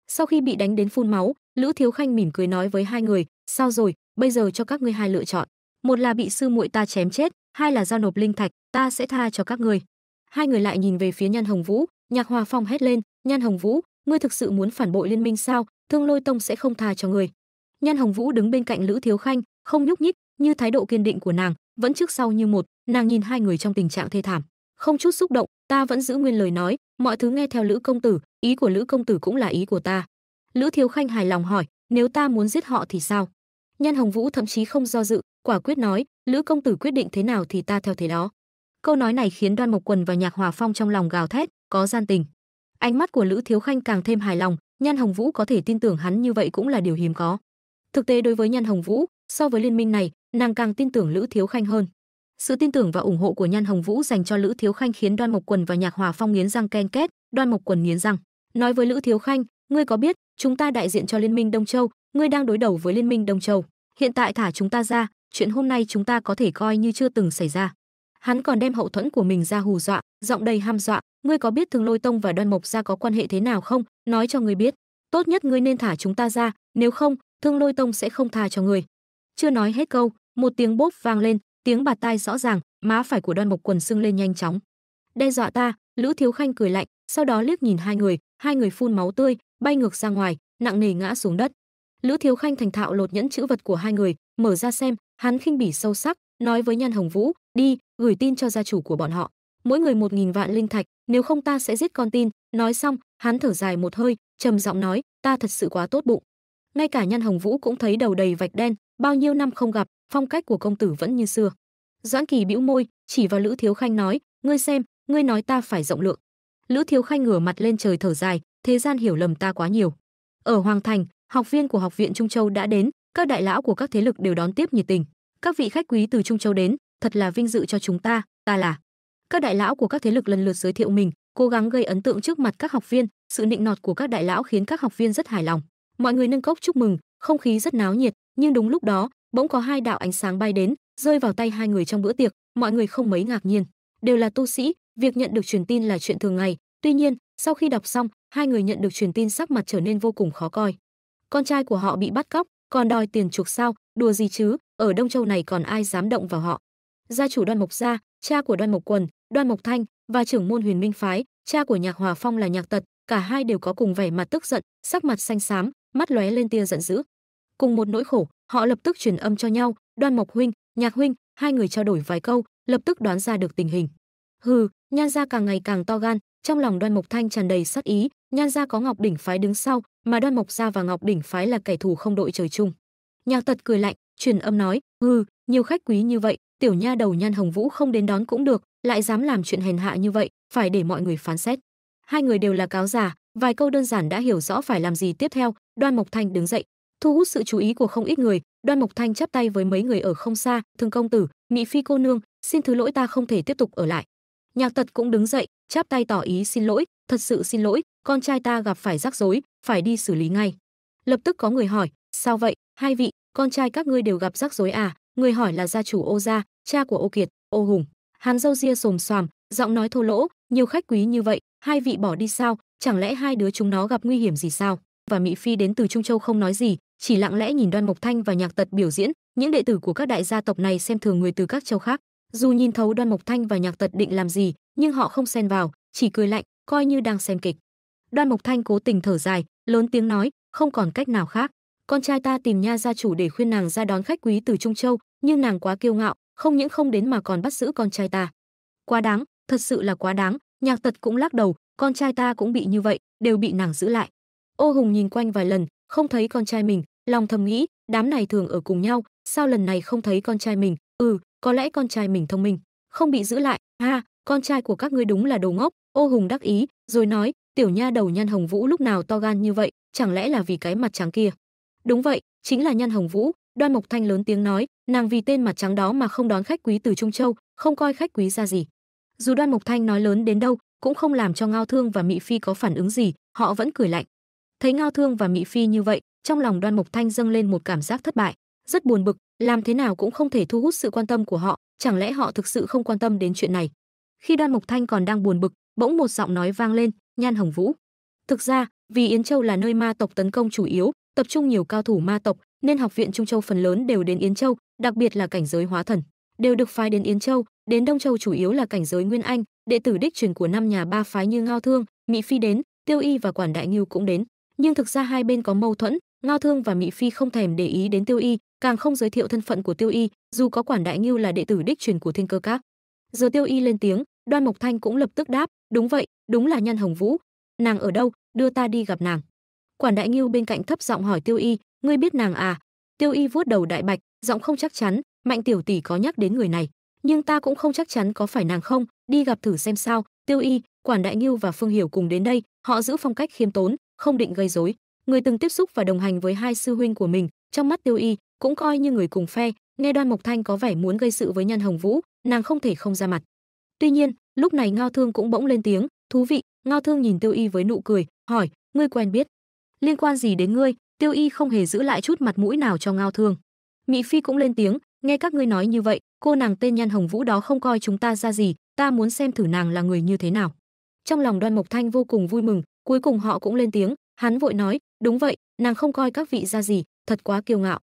A: sau khi bị đánh đến phun máu lữ thiếu khanh mỉm cười nói với hai người sao rồi bây giờ cho các ngươi hai lựa chọn một là bị sư muội ta chém chết hai là giao nộp linh thạch, ta sẽ tha cho các ngươi. Hai người lại nhìn về phía Nhan Hồng Vũ, Nhạc Hòa Phong hét lên, "Nhan Hồng Vũ, ngươi thực sự muốn phản bội liên minh sao? Thương Lôi Tông sẽ không tha cho ngươi." Nhan Hồng Vũ đứng bên cạnh Lữ Thiếu Khanh, không nhúc nhích, như thái độ kiên định của nàng, vẫn trước sau như một, nàng nhìn hai người trong tình trạng thê thảm, không chút xúc động, ta vẫn giữ nguyên lời nói, mọi thứ nghe theo Lữ công tử, ý của Lữ công tử cũng là ý của ta. Lữ Thiếu Khanh hài lòng hỏi, nếu ta muốn giết họ thì sao? Nhan Hồng Vũ thậm chí không do dự, quả quyết nói, lữ công tử quyết định thế nào thì ta theo thế đó câu nói này khiến đoan mộc quần và nhạc hòa phong trong lòng gào thét có gian tình ánh mắt của lữ thiếu khanh càng thêm hài lòng nhan hồng vũ có thể tin tưởng hắn như vậy cũng là điều hiếm có thực tế đối với nhan hồng vũ so với liên minh này nàng càng tin tưởng lữ thiếu khanh hơn sự tin tưởng và ủng hộ của nhan hồng vũ dành cho lữ thiếu khanh khiến đoan mộc quần và nhạc hòa phong nghiến răng ken két đoan mộc quần nghiến răng nói với lữ thiếu khanh ngươi có biết chúng ta đại diện cho liên minh đông châu ngươi đang đối đầu với liên minh đông châu hiện tại thả chúng ta ra chuyện hôm nay chúng ta có thể coi như chưa từng xảy ra hắn còn đem hậu thuẫn của mình ra hù dọa giọng đầy ham dọa ngươi có biết thường lôi tông và đoan mộc gia có quan hệ thế nào không nói cho ngươi biết tốt nhất ngươi nên thả chúng ta ra nếu không thương lôi tông sẽ không tha cho ngươi chưa nói hết câu một tiếng bốp vang lên tiếng bạt tai rõ ràng má phải của đoan mộc quần sưng lên nhanh chóng đe dọa ta lữ thiếu khanh cười lạnh sau đó liếc nhìn hai người hai người phun máu tươi bay ngược ra ngoài nặng nề ngã xuống đất lữ thiếu khanh thành thạo lột nhẫn chữ vật của hai người mở ra xem Hắn khinh bỉ sâu sắc, nói với Nhan Hồng Vũ, "Đi, gửi tin cho gia chủ của bọn họ, mỗi người một nghìn vạn linh thạch, nếu không ta sẽ giết con tin." Nói xong, hắn thở dài một hơi, trầm giọng nói, "Ta thật sự quá tốt bụng." Ngay cả Nhan Hồng Vũ cũng thấy đầu đầy vạch đen, bao nhiêu năm không gặp, phong cách của công tử vẫn như xưa. Doãn Kỳ bĩu môi, chỉ vào Lữ Thiếu Khanh nói, "Ngươi xem, ngươi nói ta phải rộng lượng." Lữ Thiếu Khanh ngửa mặt lên trời thở dài, thế gian hiểu lầm ta quá nhiều. Ở Hoàng Thành, học viên của học viện Trung Châu đã đến, các đại lão của các thế lực đều đón tiếp nhiệt tình. Các vị khách quý từ Trung Châu đến, thật là vinh dự cho chúng ta, ta là. Các đại lão của các thế lực lần lượt giới thiệu mình, cố gắng gây ấn tượng trước mặt các học viên, sự nịnh nọt của các đại lão khiến các học viên rất hài lòng. Mọi người nâng cốc chúc mừng, không khí rất náo nhiệt, nhưng đúng lúc đó, bỗng có hai đạo ánh sáng bay đến, rơi vào tay hai người trong bữa tiệc, mọi người không mấy ngạc nhiên. Đều là tu sĩ, việc nhận được truyền tin là chuyện thường ngày, tuy nhiên, sau khi đọc xong, hai người nhận được truyền tin sắc mặt trở nên vô cùng khó coi. Con trai của họ bị bắt cóc, còn đòi tiền chuộc sao đùa gì chứ ở đông châu này còn ai dám động vào họ gia chủ đoan mộc gia cha của đoan mộc quần đoan mộc thanh và trưởng môn huyền minh phái cha của nhạc hòa phong là nhạc tật cả hai đều có cùng vẻ mặt tức giận sắc mặt xanh xám mắt lóe lên tia giận dữ cùng một nỗi khổ họ lập tức truyền âm cho nhau đoan mộc huynh nhạc huynh hai người trao đổi vài câu lập tức đoán ra được tình hình hừ nhan gia càng ngày càng to gan trong lòng đoan mộc thanh tràn đầy sát ý Nhan gia có Ngọc đỉnh phái đứng sau, mà Đoan Mộc gia và Ngọc đỉnh phái là kẻ thù không đội trời chung. Nhạc Tật cười lạnh, truyền âm nói, "Hừ, nhiều khách quý như vậy, tiểu nha đầu Nhan Hồng Vũ không đến đón cũng được, lại dám làm chuyện hèn hạ như vậy, phải để mọi người phán xét." Hai người đều là cáo giả, vài câu đơn giản đã hiểu rõ phải làm gì tiếp theo, Đoan Mộc Thanh đứng dậy, thu hút sự chú ý của không ít người, Đoan Mộc Thanh chắp tay với mấy người ở không xa, "Thương công tử, mỹ phi cô nương, xin thứ lỗi ta không thể tiếp tục ở lại." Nhạc Tật cũng đứng dậy, chắp tay tỏ ý xin lỗi, "Thật sự xin lỗi, con trai ta gặp phải rắc rối, phải đi xử lý ngay. Lập tức có người hỏi, sao vậy, hai vị, con trai các ngươi đều gặp rắc rối à? Người hỏi là gia chủ ô gia, cha của ô kiệt, ô hùng. Hàm dâu ria xồm xoàm, giọng nói thô lỗ, nhiều khách quý như vậy, hai vị bỏ đi sao, chẳng lẽ hai đứa chúng nó gặp nguy hiểm gì sao? Và Mỹ Phi đến từ Trung Châu không nói gì, chỉ lặng lẽ nhìn Đoan Mộc Thanh và Nhạc Tật biểu diễn, những đệ tử của các đại gia tộc này xem thường người từ các châu khác. Dù nhìn thấu Đoan Mộc Thanh và Nhạc Tật định làm gì, nhưng họ không xen vào, chỉ cười lạnh, coi như đang xem kịch. Đoan Mộc Thanh cố tình thở dài, lớn tiếng nói, không còn cách nào khác. Con trai ta tìm nha gia chủ để khuyên nàng ra đón khách quý từ Trung Châu, nhưng nàng quá kiêu ngạo, không những không đến mà còn bắt giữ con trai ta. Quá đáng, thật sự là quá đáng, Nhạc Tật cũng lắc đầu, con trai ta cũng bị như vậy, đều bị nàng giữ lại. Ô Hùng nhìn quanh vài lần, không thấy con trai mình, lòng thầm nghĩ, đám này thường ở cùng nhau, sao lần này không thấy con trai mình? Ừ, có lẽ con trai mình thông minh, không bị giữ lại. Ha, con trai của các ngươi đúng là đồ ngốc. Ô Hùng đắc ý, rồi nói, tiểu nha đầu Nhan Hồng Vũ lúc nào to gan như vậy, chẳng lẽ là vì cái mặt trắng kia? Đúng vậy, chính là Nhan Hồng Vũ, Đoan Mộc Thanh lớn tiếng nói, nàng vì tên mặt trắng đó mà không đón khách quý từ Trung Châu, không coi khách quý ra gì. Dù Đoan Mộc Thanh nói lớn đến đâu, cũng không làm cho Ngao Thương và Mị Phi có phản ứng gì, họ vẫn cười lạnh. Thấy Ngao Thương và Mị Phi như vậy, trong lòng Đoan Mộc Thanh dâng lên một cảm giác thất bại, rất buồn bực, làm thế nào cũng không thể thu hút sự quan tâm của họ, chẳng lẽ họ thực sự không quan tâm đến chuyện này. Khi Đoan Mộc Thanh còn đang buồn bực, bỗng một giọng nói vang lên, Nhan Hồng Vũ. Thực ra, vì Yến Châu là nơi ma tộc tấn công chủ yếu, tập trung nhiều cao thủ ma tộc, nên học viện Trung Châu phần lớn đều đến Yến Châu, đặc biệt là cảnh giới hóa thần, đều được phái đến Yến Châu, đến Đông Châu chủ yếu là cảnh giới Nguyên Anh, đệ tử đích truyền của năm nhà ba phái như Ngao Thương, Mỹ Phi đến, Tiêu Y và Quản Đại Ngưu cũng đến. Nhưng thực ra hai bên có mâu thuẫn, Ngao Thương và Mỹ Phi không thèm để ý đến Tiêu Y, càng không giới thiệu thân phận của Tiêu Y, dù có Quản Đại Ngưu là đệ tử đích truyền của Thiên Cơ Các. Giờ Tiêu Y lên tiếng, Đoan Mộc Thanh cũng lập tức đáp, Đúng vậy, đúng là Nhân Hồng Vũ. Nàng ở đâu, đưa ta đi gặp nàng. Quản Đại Nghiêu bên cạnh thấp giọng hỏi Tiêu Y, ngươi biết nàng à? Tiêu Y vuốt đầu đại bạch, giọng không chắc chắn, Mạnh tiểu tỷ có nhắc đến người này, nhưng ta cũng không chắc chắn có phải nàng không, đi gặp thử xem sao. Tiêu Y, Quản Đại Nghiêu và Phương Hiểu cùng đến đây, họ giữ phong cách khiêm tốn, không định gây rối. Người từng tiếp xúc và đồng hành với hai sư huynh của mình, trong mắt Tiêu Y cũng coi như người cùng phe, nghe Đoan Mộc Thanh có vẻ muốn gây sự với Nhân Hồng Vũ, nàng không thể không ra mặt. Tuy nhiên, lúc này Ngao Thương cũng bỗng lên tiếng, "Thú vị." Ngao Thương nhìn Tiêu Y với nụ cười, hỏi, "Ngươi quen biết? Liên quan gì đến ngươi?" Tiêu Y không hề giữ lại chút mặt mũi nào cho Ngao Thương. Mị Phi cũng lên tiếng, "Nghe các ngươi nói như vậy, cô nàng tên Nhan Hồng Vũ đó không coi chúng ta ra gì, ta muốn xem thử nàng là người như thế nào." Trong lòng Đoan Mộc Thanh vô cùng vui mừng, cuối cùng họ cũng lên tiếng, hắn vội nói, "Đúng vậy, nàng không coi các vị ra gì, thật quá kiêu ngạo."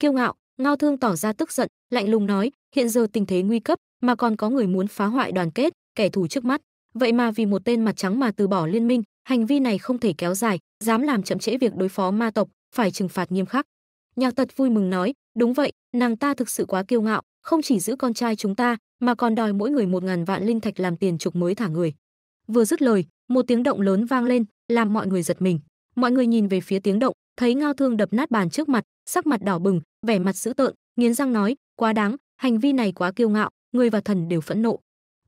A: Kiêu ngạo, Ngao Thương tỏ ra tức giận, lạnh lùng nói, hiện giờ tình thế nguy cấp, mà còn có người muốn phá hoại đoàn kết, kẻ thù trước mắt. Vậy mà vì một tên mặt trắng mà từ bỏ liên minh, hành vi này không thể kéo dài, dám làm chậm trễ việc đối phó ma tộc, phải trừng phạt nghiêm khắc. Nhạc Tật vui mừng nói, đúng vậy, nàng ta thực sự quá kiêu ngạo, không chỉ giữ con trai chúng ta, mà còn đòi mỗi người một ngàn vạn linh thạch làm tiền trục mới thả người. Vừa dứt lời, một tiếng động lớn vang lên, làm mọi người giật mình. Mọi người nhìn về phía tiếng động, thấy ngao thương đập nát bàn trước mặt sắc mặt đỏ bừng vẻ mặt dữ tợn nghiến răng nói quá đáng hành vi này quá kiêu ngạo người và thần đều phẫn nộ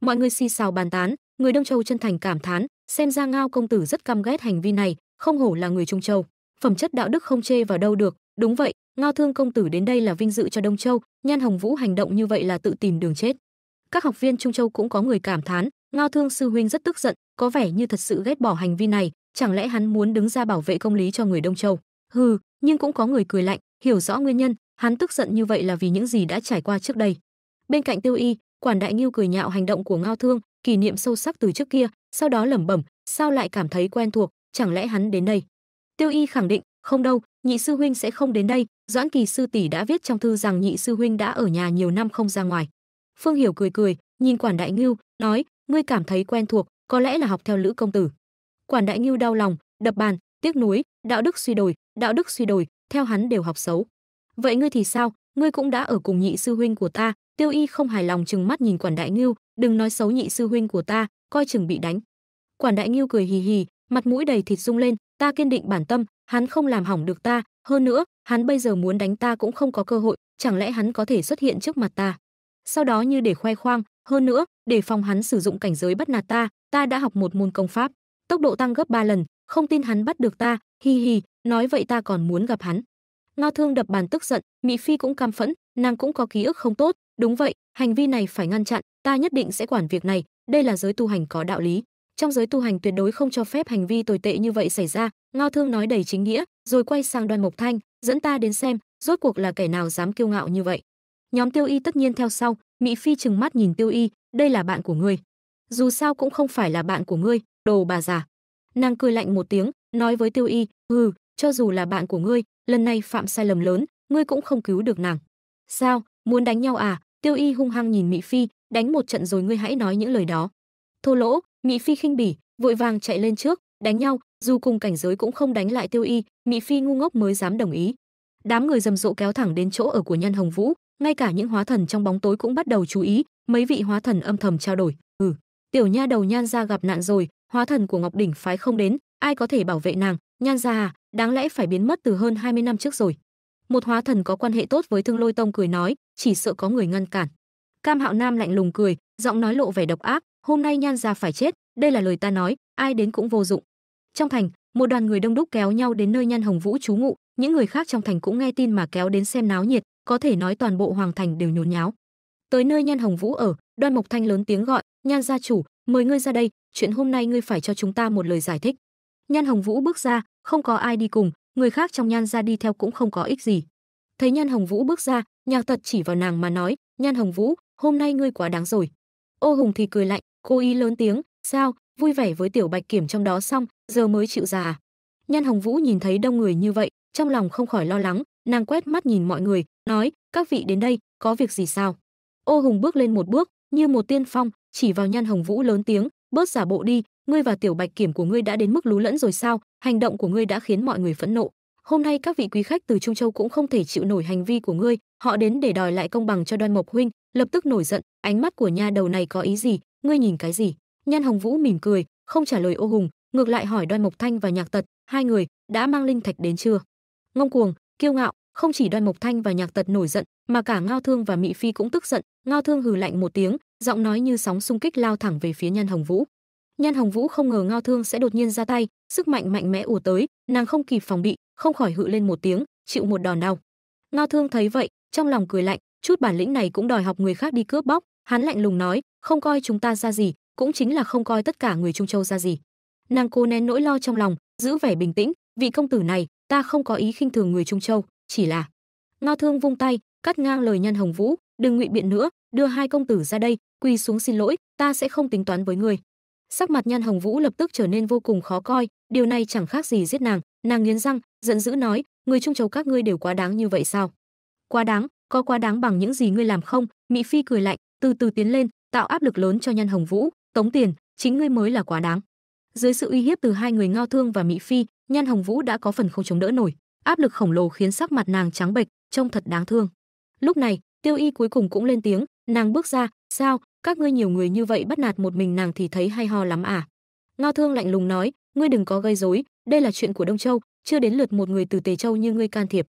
A: mọi người xì xào bàn tán người đông châu chân thành cảm thán xem ra ngao công tử rất căm ghét hành vi này không hổ là người trung châu phẩm chất đạo đức không chê vào đâu được đúng vậy ngao thương công tử đến đây là vinh dự cho đông châu nhan hồng vũ hành động như vậy là tự tìm đường chết các học viên trung châu cũng có người cảm thán ngao thương sư huynh rất tức giận có vẻ như thật sự ghét bỏ hành vi này chẳng lẽ hắn muốn đứng ra bảo vệ công lý cho người đông châu Hừ, nhưng cũng có người cười lạnh, hiểu rõ nguyên nhân, hắn tức giận như vậy là vì những gì đã trải qua trước đây. Bên cạnh Tiêu Y, Quản Đại Nghiêu cười nhạo hành động của Ngao Thương, kỷ niệm sâu sắc từ trước kia, sau đó lẩm bẩm, sao lại cảm thấy quen thuộc, chẳng lẽ hắn đến đây? Tiêu Y khẳng định, không đâu, nhị sư huynh sẽ không đến đây, Doãn Kỳ sư tỷ đã viết trong thư rằng nhị sư huynh đã ở nhà nhiều năm không ra ngoài. Phương Hiểu cười cười, nhìn Quản Đại Nghiêu, nói, ngươi cảm thấy quen thuộc, có lẽ là học theo Lữ công tử. Quản Đại Nghiêu đau lòng, đập bàn, tiếc nuối, đạo đức suy đồi, đạo đức suy đồi, theo hắn đều học xấu. Vậy ngươi thì sao, ngươi cũng đã ở cùng nhị sư huynh của ta, Tiêu Y không hài lòng chừng mắt nhìn Quản Đại Ngưu, đừng nói xấu nhị sư huynh của ta, coi chừng bị đánh. Quản Đại Ngưu cười hì hì, mặt mũi đầy thịt rung lên, ta kiên định bản tâm, hắn không làm hỏng được ta, hơn nữa, hắn bây giờ muốn đánh ta cũng không có cơ hội, chẳng lẽ hắn có thể xuất hiện trước mặt ta. Sau đó như để khoe khoang, hơn nữa, để phòng hắn sử dụng cảnh giới bắt nạt ta, ta đã học một môn công pháp, tốc độ tăng gấp 3 lần, không tin hắn bắt được ta, hi hi, nói vậy ta còn muốn gặp hắn. Ngao Thương đập bàn tức giận, Mị Phi cũng cam phẫn, nàng cũng có ký ức không tốt, đúng vậy, hành vi này phải ngăn chặn, ta nhất định sẽ quản việc này, đây là giới tu hành có đạo lý. Trong giới tu hành tuyệt đối không cho phép hành vi tồi tệ như vậy xảy ra, Ngao Thương nói đầy chính nghĩa, rồi quay sang Đoan Mộc Thanh, dẫn ta đến xem, rốt cuộc là kẻ nào dám kiêu ngạo như vậy. Nhóm Tiêu Y tất nhiên theo sau, Mị Phi trừng mắt nhìn Tiêu Y, đây là bạn của ngươi. Dù sao cũng không phải là bạn của ngươi, đồ bà già. Nàng cười lạnh một tiếng, nói với Tiêu Y, "Ừ, cho dù là bạn của ngươi, lần này phạm sai lầm lớn, ngươi cũng không cứu được nàng." "Sao, muốn đánh nhau à?" Tiêu Y hung hăng nhìn mỹ Phi, "Đánh một trận rồi ngươi hãy nói những lời đó." Thô lỗ, mỹ Phi khinh bỉ, vội vàng chạy lên trước, đánh nhau, dù cùng cảnh giới cũng không đánh lại Tiêu Y, mỹ Phi ngu ngốc mới dám đồng ý. Đám người rầm rộ kéo thẳng đến chỗ ở của Nhân Hồng Vũ, ngay cả những hóa thần trong bóng tối cũng bắt đầu chú ý, mấy vị hóa thần âm thầm trao đổi, "Ừ, tiểu nha đầu nhan ra gặp nạn rồi, hóa thần của ngọc đỉnh phái không đến ai có thể bảo vệ nàng nhan gia, à, đáng lẽ phải biến mất từ hơn 20 năm trước rồi một hóa thần có quan hệ tốt với thương lôi tông cười nói chỉ sợ có người ngăn cản cam hạo nam lạnh lùng cười giọng nói lộ vẻ độc ác hôm nay nhan gia phải chết đây là lời ta nói ai đến cũng vô dụng trong thành một đoàn người đông đúc kéo nhau đến nơi nhan hồng vũ trú ngụ những người khác trong thành cũng nghe tin mà kéo đến xem náo nhiệt có thể nói toàn bộ hoàng thành đều nhốn nháo tới nơi nhan hồng vũ ở đoan mộc thanh lớn tiếng gọi nhan gia chủ mời ngươi ra đây chuyện hôm nay ngươi phải cho chúng ta một lời giải thích nhan hồng vũ bước ra không có ai đi cùng người khác trong nhan ra đi theo cũng không có ích gì thấy nhan hồng vũ bước ra nhạc tật chỉ vào nàng mà nói nhan hồng vũ hôm nay ngươi quá đáng rồi ô hùng thì cười lạnh cô ý lớn tiếng sao vui vẻ với tiểu bạch kiểm trong đó xong giờ mới chịu già à? nhan hồng vũ nhìn thấy đông người như vậy trong lòng không khỏi lo lắng nàng quét mắt nhìn mọi người nói các vị đến đây có việc gì sao ô hùng bước lên một bước như một tiên phong chỉ vào nhan hồng vũ lớn tiếng bớt giả bộ đi ngươi và tiểu bạch kiểm của ngươi đã đến mức lú lẫn rồi sao hành động của ngươi đã khiến mọi người phẫn nộ hôm nay các vị quý khách từ trung châu cũng không thể chịu nổi hành vi của ngươi họ đến để đòi lại công bằng cho đoan mộc huynh lập tức nổi giận ánh mắt của nha đầu này có ý gì ngươi nhìn cái gì nhan hồng vũ mỉm cười không trả lời ô hùng ngược lại hỏi đoan mộc thanh và nhạc tật hai người đã mang linh thạch đến chưa ngông cuồng kiêu ngạo không chỉ Đoan mục Thanh và Nhạc Tật nổi giận, mà cả Ngao Thương và Mị Phi cũng tức giận, Ngao Thương hừ lạnh một tiếng, giọng nói như sóng xung kích lao thẳng về phía Nhan Hồng Vũ. Nhan Hồng Vũ không ngờ Ngao Thương sẽ đột nhiên ra tay, sức mạnh mạnh mẽ ùa tới, nàng không kịp phòng bị, không khỏi hự lên một tiếng, chịu một đòn đau. Ngao Thương thấy vậy, trong lòng cười lạnh, chút bản lĩnh này cũng đòi học người khác đi cướp bóc, hắn lạnh lùng nói, không coi chúng ta ra gì, cũng chính là không coi tất cả người Trung Châu ra gì. Nàng cô nén nỗi lo trong lòng, giữ vẻ bình tĩnh, vị công tử này, ta không có ý khinh thường người Trung Châu, chỉ là ngao thương vung tay cắt ngang lời nhân hồng vũ đừng ngụy biện nữa đưa hai công tử ra đây quỳ xuống xin lỗi ta sẽ không tính toán với người sắc mặt nhan hồng vũ lập tức trở nên vô cùng khó coi điều này chẳng khác gì giết nàng nàng nghiến răng giận dữ nói người trung châu các ngươi đều quá đáng như vậy sao quá đáng có quá đáng bằng những gì ngươi làm không mỹ phi cười lạnh từ từ tiến lên tạo áp lực lớn cho nhan hồng vũ tống tiền chính ngươi mới là quá đáng dưới sự uy hiếp từ hai người ngao thương và mỹ phi nhan hồng vũ đã có phần không chống đỡ nổi áp lực khổng lồ khiến sắc mặt nàng trắng bệch trông thật đáng thương lúc này tiêu y cuối cùng cũng lên tiếng nàng bước ra sao các ngươi nhiều người như vậy bắt nạt một mình nàng thì thấy hay ho lắm à ngao thương lạnh lùng nói ngươi đừng có gây rối đây là chuyện của đông châu chưa đến lượt một người từ tề châu như ngươi can thiệp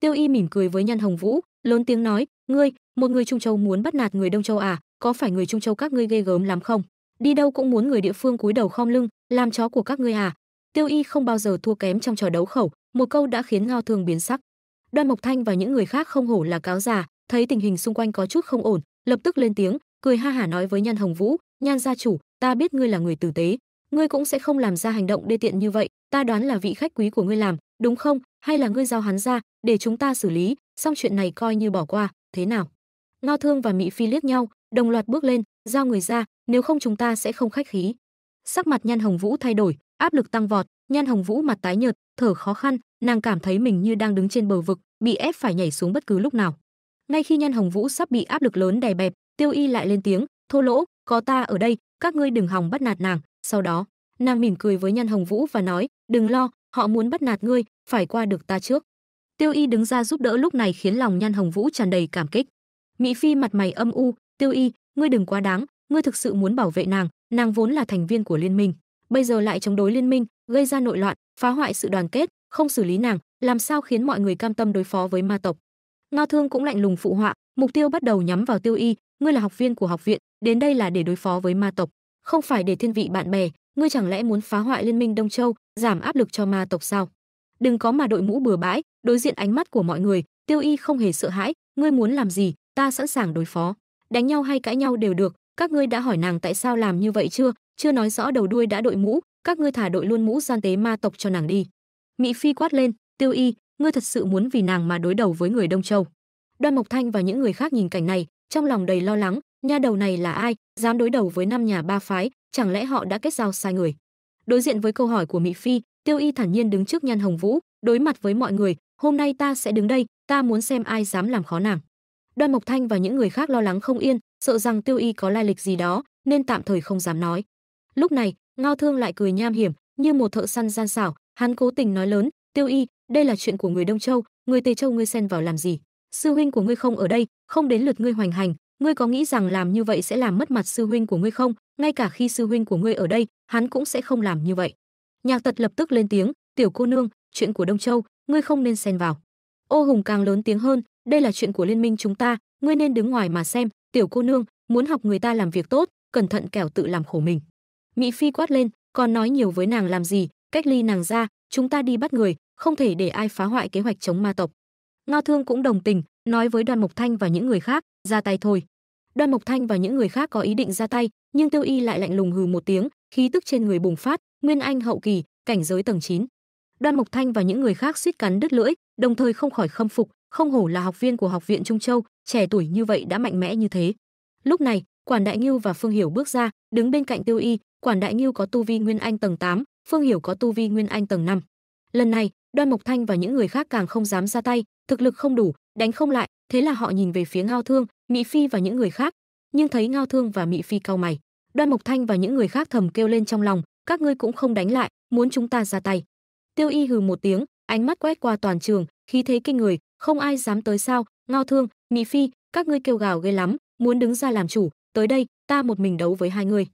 A: tiêu y mỉm cười với nhan hồng vũ lớn tiếng nói ngươi một người trung châu muốn bắt nạt người đông châu à có phải người trung châu các ngươi ghê gớm lắm không đi đâu cũng muốn người địa phương cúi đầu khom lưng làm chó của các ngươi à Tiêu Y không bao giờ thua kém trong trò đấu khẩu, một câu đã khiến Ngao Thương biến sắc. Đoan Mộc Thanh và những người khác không hổ là cáo già, thấy tình hình xung quanh có chút không ổn, lập tức lên tiếng, cười ha hả nói với Nhan Hồng Vũ, "Nhan gia chủ, ta biết ngươi là người tử tế, ngươi cũng sẽ không làm ra hành động đê tiện như vậy, ta đoán là vị khách quý của ngươi làm, đúng không? Hay là ngươi giao hắn ra để chúng ta xử lý, xong chuyện này coi như bỏ qua, thế nào?" Ngao Thương và Mị Phi liếc nhau, đồng loạt bước lên, giao người ra, nếu không chúng ta sẽ không khách khí. Sắc mặt Nhan Hồng Vũ thay đổi, áp lực tăng vọt nhan hồng vũ mặt tái nhợt thở khó khăn nàng cảm thấy mình như đang đứng trên bờ vực bị ép phải nhảy xuống bất cứ lúc nào ngay khi nhan hồng vũ sắp bị áp lực lớn đè bẹp tiêu y lại lên tiếng thô lỗ có ta ở đây các ngươi đừng hòng bắt nạt nàng sau đó nàng mỉm cười với nhan hồng vũ và nói đừng lo họ muốn bắt nạt ngươi phải qua được ta trước tiêu y đứng ra giúp đỡ lúc này khiến lòng nhan hồng vũ tràn đầy cảm kích mỹ phi mặt mày âm u tiêu y ngươi đừng quá đáng ngươi thực sự muốn bảo vệ nàng nàng vốn là thành viên của liên minh bây giờ lại chống đối liên minh gây ra nội loạn phá hoại sự đoàn kết không xử lý nàng làm sao khiến mọi người cam tâm đối phó với ma tộc ngao thương cũng lạnh lùng phụ họa mục tiêu bắt đầu nhắm vào tiêu y ngươi là học viên của học viện đến đây là để đối phó với ma tộc không phải để thiên vị bạn bè ngươi chẳng lẽ muốn phá hoại liên minh đông châu giảm áp lực cho ma tộc sao đừng có mà đội mũ bừa bãi đối diện ánh mắt của mọi người tiêu y không hề sợ hãi ngươi muốn làm gì ta sẵn sàng đối phó đánh nhau hay cãi nhau đều được các ngươi đã hỏi nàng tại sao làm như vậy chưa chưa nói rõ đầu đuôi đã đội mũ các ngươi thả đội luôn mũ gian tế ma tộc cho nàng đi mỹ phi quát lên tiêu y ngươi thật sự muốn vì nàng mà đối đầu với người đông châu đoan mộc thanh và những người khác nhìn cảnh này trong lòng đầy lo lắng nha đầu này là ai dám đối đầu với năm nhà ba phái chẳng lẽ họ đã kết giao sai người đối diện với câu hỏi của mỹ phi tiêu y thản nhiên đứng trước nhan hồng vũ đối mặt với mọi người hôm nay ta sẽ đứng đây ta muốn xem ai dám làm khó nàng đoan mộc thanh và những người khác lo lắng không yên sợ rằng tiêu y có lai lịch gì đó nên tạm thời không dám nói lúc này ngao thương lại cười nham hiểm như một thợ săn gian xảo hắn cố tình nói lớn tiêu y đây là chuyện của người đông châu người tây châu ngươi xen vào làm gì sư huynh của ngươi không ở đây không đến lượt ngươi hoành hành ngươi có nghĩ rằng làm như vậy sẽ làm mất mặt sư huynh của ngươi không ngay cả khi sư huynh của ngươi ở đây hắn cũng sẽ không làm như vậy nhạc tật lập tức lên tiếng tiểu cô nương chuyện của đông châu ngươi không nên xen vào ô hùng càng lớn tiếng hơn đây là chuyện của liên minh chúng ta ngươi nên đứng ngoài mà xem tiểu cô nương muốn học người ta làm việc tốt cẩn thận kẻo tự làm khổ mình Mị Phi quát lên, còn nói nhiều với nàng làm gì, cách ly nàng ra, chúng ta đi bắt người, không thể để ai phá hoại kế hoạch chống ma tộc. Ngao Thương cũng đồng tình, nói với Đoan Mộc Thanh và những người khác, ra tay thôi. Đoan Mộc Thanh và những người khác có ý định ra tay, nhưng Tiêu Y lại lạnh lùng hừ một tiếng, khí tức trên người bùng phát, Nguyên Anh hậu kỳ, cảnh giới tầng 9. Đoan Mộc Thanh và những người khác suýt cắn đứt lưỡi, đồng thời không khỏi khâm phục, không hổ là học viên của học viện Trung Châu, trẻ tuổi như vậy đã mạnh mẽ như thế. Lúc này, Quản Đại Ngưu và Phương Hiểu bước ra, đứng bên cạnh Tiêu Y, Quản Đại Ngưu có tu vi Nguyên Anh tầng 8, Phương Hiểu có tu vi Nguyên Anh tầng 5. Lần này, Đoan Mộc Thanh và những người khác càng không dám ra tay, thực lực không đủ, đánh không lại, thế là họ nhìn về phía Ngao Thương, Mị Phi và những người khác, nhưng thấy Ngao Thương và Mị Phi cau mày, Đoan Mộc Thanh và những người khác thầm kêu lên trong lòng, các ngươi cũng không đánh lại, muốn chúng ta ra tay. Tiêu Y hừ một tiếng, ánh mắt quét qua toàn trường, khí thế kinh người, không ai dám tới sao? Ngao Thương, Mị Phi, các ngươi kêu gào ghê lắm, muốn đứng ra làm chủ, tới đây, ta một mình đấu với hai người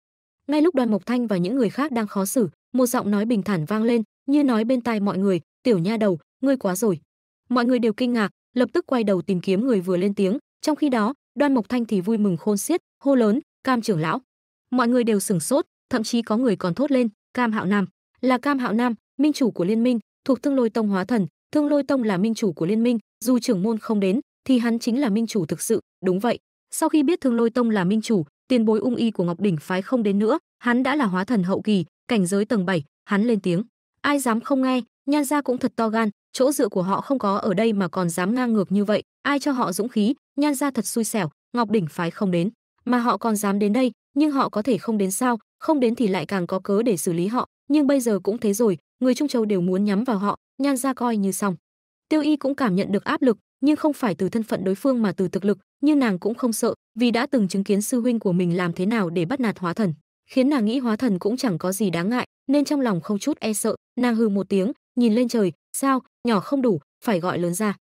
A: ngay lúc đoàn mộc thanh và những người khác đang khó xử một giọng nói bình thản vang lên như nói bên tai mọi người tiểu nha đầu ngươi quá rồi mọi người đều kinh ngạc lập tức quay đầu tìm kiếm người vừa lên tiếng trong khi đó đoan mộc thanh thì vui mừng khôn xiết hô lớn cam trưởng lão mọi người đều sửng sốt thậm chí có người còn thốt lên cam hạo nam là cam hạo nam minh chủ của liên minh thuộc thương lôi tông hóa thần thương lôi tông là minh chủ của liên minh dù trưởng môn không đến thì hắn chính là minh chủ thực sự đúng vậy sau khi biết thương lôi tông là minh chủ tiền bối ung y của Ngọc đỉnh phái không đến nữa, hắn đã là hóa thần hậu kỳ, cảnh giới tầng 7, hắn lên tiếng. Ai dám không nghe, nhan gia cũng thật to gan, chỗ dựa của họ không có ở đây mà còn dám ngang ngược như vậy, ai cho họ dũng khí, nhan gia thật xui xẻo, Ngọc đỉnh phái không đến, mà họ còn dám đến đây, nhưng họ có thể không đến sao, không đến thì lại càng có cớ để xử lý họ, nhưng bây giờ cũng thế rồi, người Trung Châu đều muốn nhắm vào họ, nhan gia coi như xong. Tiêu Y cũng cảm nhận được áp lực, nhưng không phải từ thân phận đối phương mà từ thực lực, nhưng nàng cũng không sợ, vì đã từng chứng kiến sư huynh của mình làm thế nào để bắt nạt hóa thần, khiến nàng nghĩ hóa thần cũng chẳng có gì đáng ngại, nên trong lòng không chút e sợ, nàng hừ một tiếng, nhìn lên trời, sao, nhỏ không đủ, phải gọi lớn ra.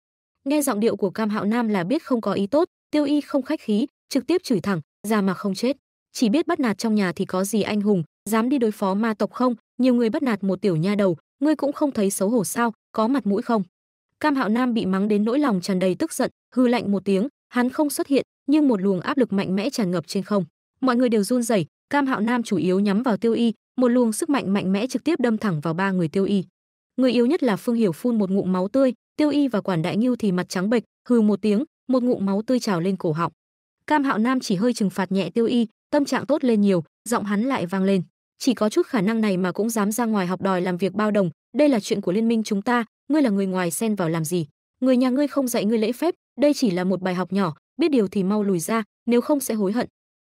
A: Nghe giọng điệu của Cam Hạo Nam là biết không có ý tốt, Tiêu Y không khách khí, trực tiếp chửi thẳng, già mà không chết, chỉ biết bắt nạt trong nhà thì có gì anh hùng, dám đi đối phó ma tộc không, nhiều người bắt nạt một tiểu nha đầu, ngươi cũng không thấy xấu hổ sao, có mặt mũi không? Cam Hạo Nam bị mắng đến nỗi lòng tràn đầy tức giận, hư lạnh một tiếng, hắn không xuất hiện, nhưng một luồng áp lực mạnh mẽ tràn ngập trên không. Mọi người đều run rẩy, Cam Hạo Nam chủ yếu nhắm vào Tiêu Y, một luồng sức mạnh mạnh mẽ trực tiếp đâm thẳng vào ba người Tiêu Y. Người yếu nhất là Phương Hiểu phun một ngụm máu tươi, Tiêu Y và Quản Đại Ngưu thì mặt trắng bệch, hừ một tiếng, một ngụm máu tươi trào lên cổ họng. Cam Hạo Nam chỉ hơi trừng phạt nhẹ Tiêu Y, tâm trạng tốt lên nhiều, giọng hắn lại vang lên, chỉ có chút khả năng này mà cũng dám ra ngoài học đòi làm việc bao đồng, đây là chuyện của liên minh chúng ta, ngươi là người ngoài xen vào làm gì người nhà ngươi không dạy ngươi lễ phép đây chỉ là một bài học nhỏ biết điều thì mau lùi ra nếu không sẽ hối hận